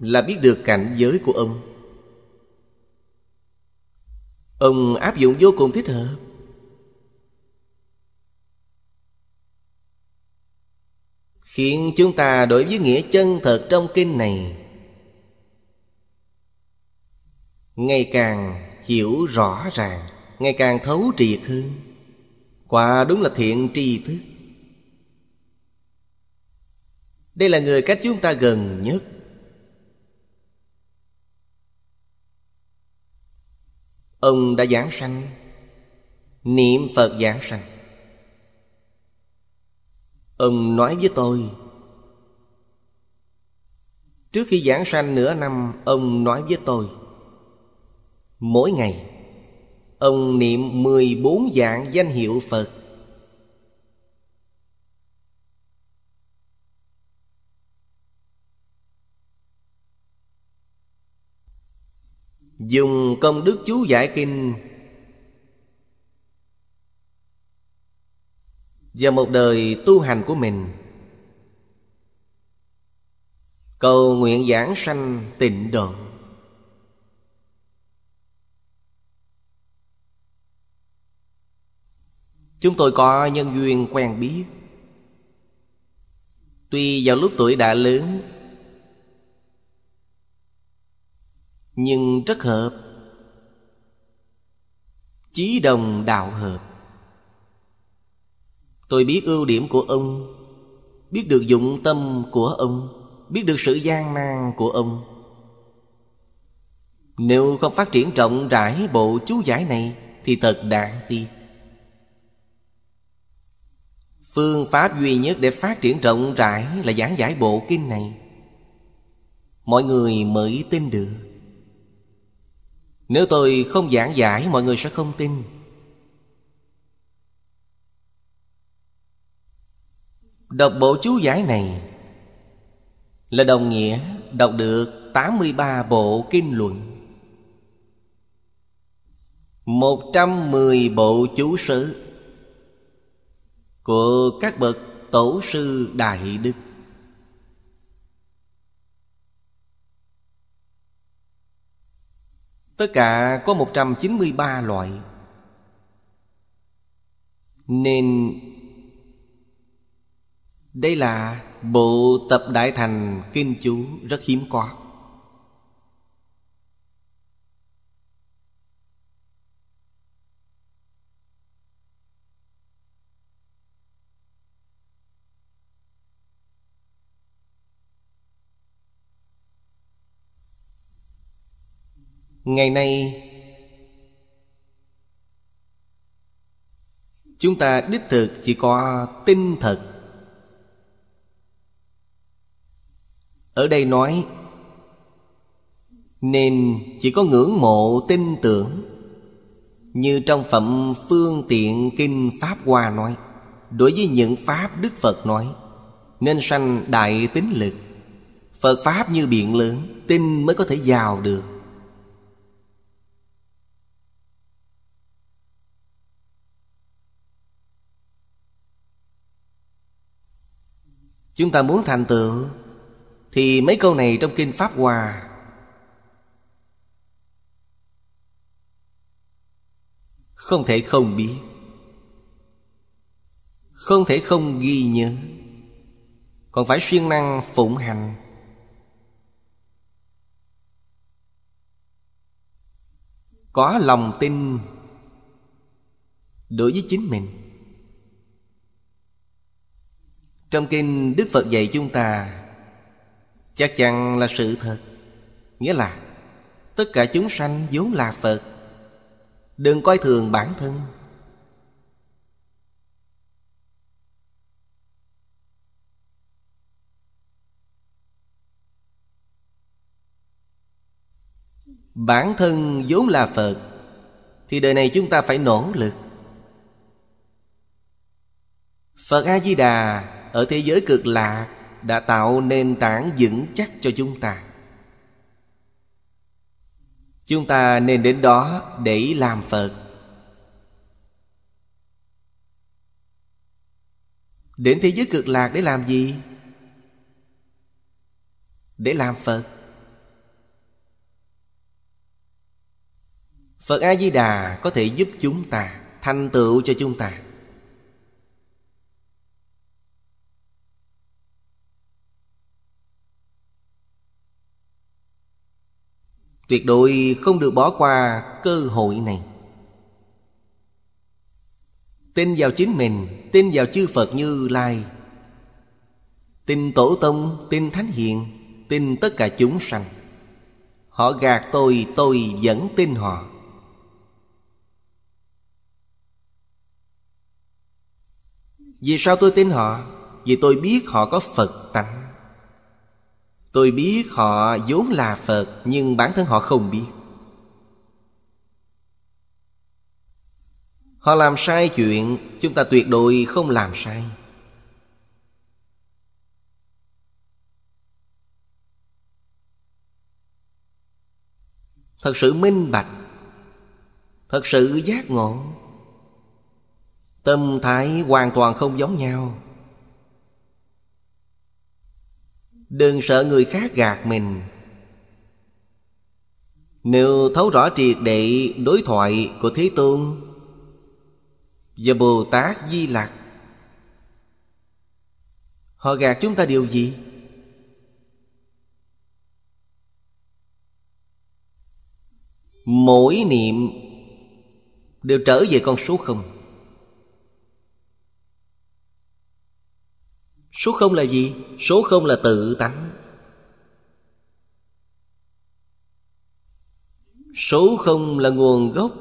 là biết được cảnh giới của ông. Ông áp dụng vô cùng thích hợp. Khiến chúng ta đối với nghĩa chân thật trong kinh này Ngày càng hiểu rõ ràng Ngày càng thấu triệt hơn Quả đúng là thiện tri thức đây là người cách chúng ta gần nhất Ông đã giảng sanh Niệm Phật giảng sanh Ông nói với tôi Trước khi giảng sanh nửa năm Ông nói với tôi Mỗi ngày Ông niệm mười bốn dạng danh hiệu Phật dùng công đức chú giải kinh và một đời tu hành của mình cầu nguyện giảng sanh tịnh độ chúng tôi có nhân duyên quen biết tuy vào lúc tuổi đã lớn nhưng rất hợp chí đồng đạo hợp tôi biết ưu điểm của ông biết được dụng tâm của ông biết được sự gian nan của ông nếu không phát triển rộng rãi bộ chú giải này Thì thật đáng tiếc Phương pháp duy nhất để phát triển rộng rãi Là giảng giải bộ kinh này Mọi người mới tin được nếu tôi không giảng giải mọi người sẽ không tin Đọc bộ chú giải này Là đồng nghĩa đọc được 83 bộ kinh luận 110 bộ chú sử Của các bậc tổ sư Đại Đức Tất cả có 193 loại Nên Đây là bộ tập đại thành kinh chú rất hiếm có ngày nay chúng ta đích thực chỉ có tinh thật ở đây nói nên chỉ có ngưỡng mộ tin tưởng như trong phẩm phương tiện kinh pháp hoa nói đối với những pháp đức phật nói nên sanh đại tính lực phật pháp như biển lớn tin mới có thể vào được Chúng ta muốn thành tựu Thì mấy câu này trong Kinh Pháp Hòa Không thể không biết Không thể không ghi nhớ Còn phải siêng năng phụng hành Có lòng tin Đối với chính mình Trong kinh Đức Phật dạy chúng ta Chắc chắn là sự thật Nghĩa là Tất cả chúng sanh vốn là Phật Đừng coi thường bản thân Bản thân vốn là Phật Thì đời này chúng ta phải nỗ lực Phật A-di-đà ở thế giới cực lạc đã tạo nền tảng vững chắc cho chúng ta chúng ta nên đến đó để làm phật đến thế giới cực lạc để làm gì để làm phật phật a di đà có thể giúp chúng ta thành tựu cho chúng ta tuyệt đối không được bỏ qua cơ hội này tin vào chính mình tin vào chư phật như lai tin tổ tông tin thánh hiền tin tất cả chúng sanh họ gạt tôi tôi vẫn tin họ vì sao tôi tin họ vì tôi biết họ có phật tánh Tôi biết họ vốn là Phật Nhưng bản thân họ không biết Họ làm sai chuyện Chúng ta tuyệt đối không làm sai Thật sự minh bạch Thật sự giác ngộ Tâm thái hoàn toàn không giống nhau đừng sợ người khác gạt mình nếu thấu rõ triệt đệ đối thoại của thế tôn và bồ tát di lặc họ gạt chúng ta điều gì mỗi niệm đều trở về con số không Số không là gì? Số không là tự tánh Số không là nguồn gốc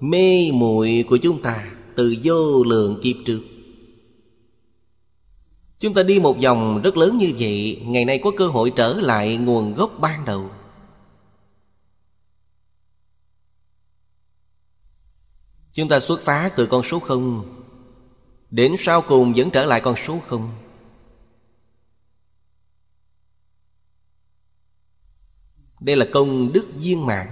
mê muội của chúng ta từ vô lượng kiếp trước Chúng ta đi một vòng rất lớn như vậy Ngày nay có cơ hội trở lại nguồn gốc ban đầu Chúng ta xuất phát từ con số không Đến sau cùng vẫn trở lại con số không Đây là công đức viên mãn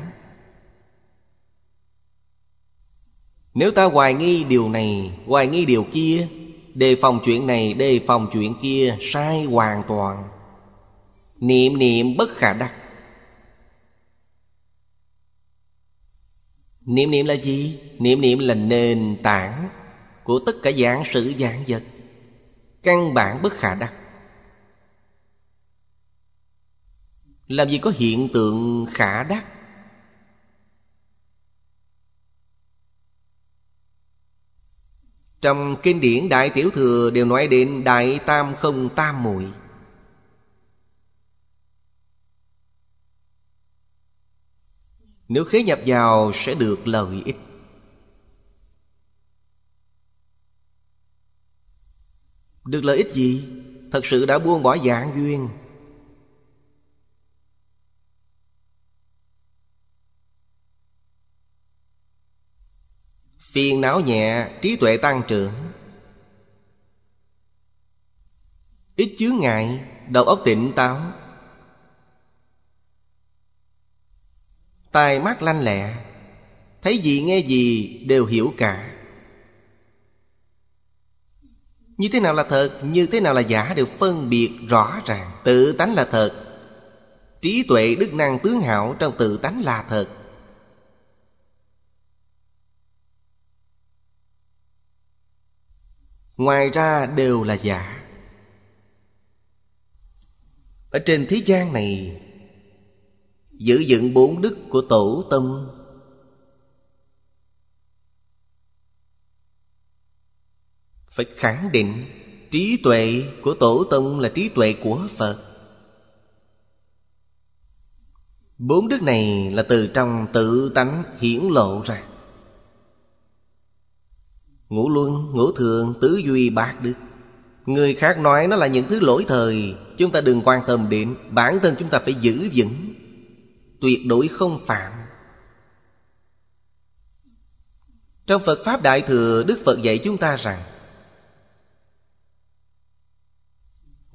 Nếu ta hoài nghi điều này Hoài nghi điều kia Đề phòng chuyện này Đề phòng chuyện kia Sai hoàn toàn Niệm niệm bất khả đắc Niệm niệm là gì? Niệm niệm là nền tảng Của tất cả giảng sự giảng vật Căn bản bất khả đắc Làm gì có hiện tượng khả đắc Trong kinh điển Đại Tiểu Thừa đều nói đến Đại Tam Không Tam Muội Nếu khế nhập vào sẽ được lợi ích Được lợi ích gì? Thật sự đã buông bỏ dạng duyên Phiền não nhẹ trí tuệ tăng trưởng Ít chướng ngại đầu óc tỉnh táo Tai mắt lanh lẹ Thấy gì nghe gì đều hiểu cả Như thế nào là thật Như thế nào là giả Đều phân biệt rõ ràng Tự tánh là thật Trí tuệ đức năng tướng hảo Trong tự tánh là thật ngoài ra đều là giả ở trên thế gian này giữ dựng bốn đức của tổ tông phải khẳng định trí tuệ của tổ tông là trí tuệ của phật bốn đức này là từ trong tự tánh hiển lộ ra ngũ luân ngũ thường tứ duy bạc đức người khác nói nó là những thứ lỗi thời chúng ta đừng quan tâm đến bản thân chúng ta phải giữ vững tuyệt đối không phạm trong phật pháp đại thừa đức phật dạy chúng ta rằng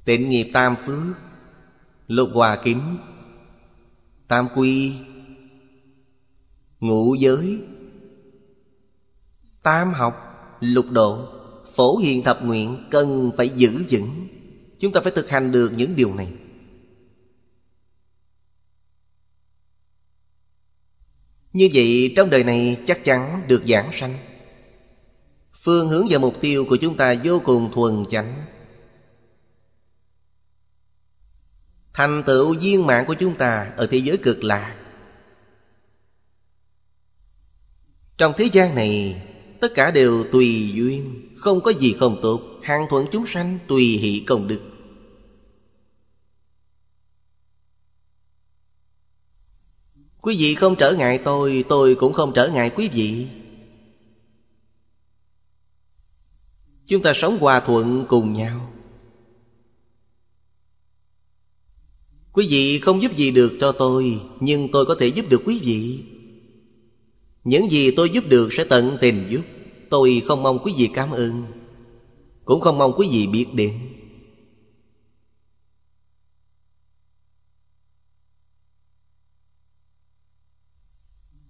tịnh nghiệp tam phước lục hòa kính tam quy ngũ giới tam học lục độ phổ hiền thập nguyện cần phải giữ vững chúng ta phải thực hành được những điều này như vậy trong đời này chắc chắn được giảng sanh phương hướng và mục tiêu của chúng ta vô cùng thuần chánh thành tựu viên mạng của chúng ta ở thế giới cực lạc trong thế gian này Tất cả đều tùy duyên Không có gì không tốt Hàng thuận chúng sanh tùy hỷ công đức Quý vị không trở ngại tôi Tôi cũng không trở ngại quý vị Chúng ta sống hòa thuận cùng nhau Quý vị không giúp gì được cho tôi Nhưng tôi có thể giúp được quý vị những gì tôi giúp được sẽ tận tình giúp Tôi không mong quý vị cảm ơn Cũng không mong quý vị biết đến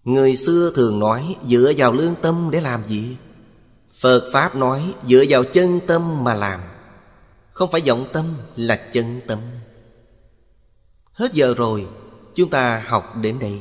Người xưa thường nói dựa vào lương tâm để làm gì Phật Pháp nói dựa vào chân tâm mà làm Không phải vọng tâm là chân tâm Hết giờ rồi Chúng ta học đến đây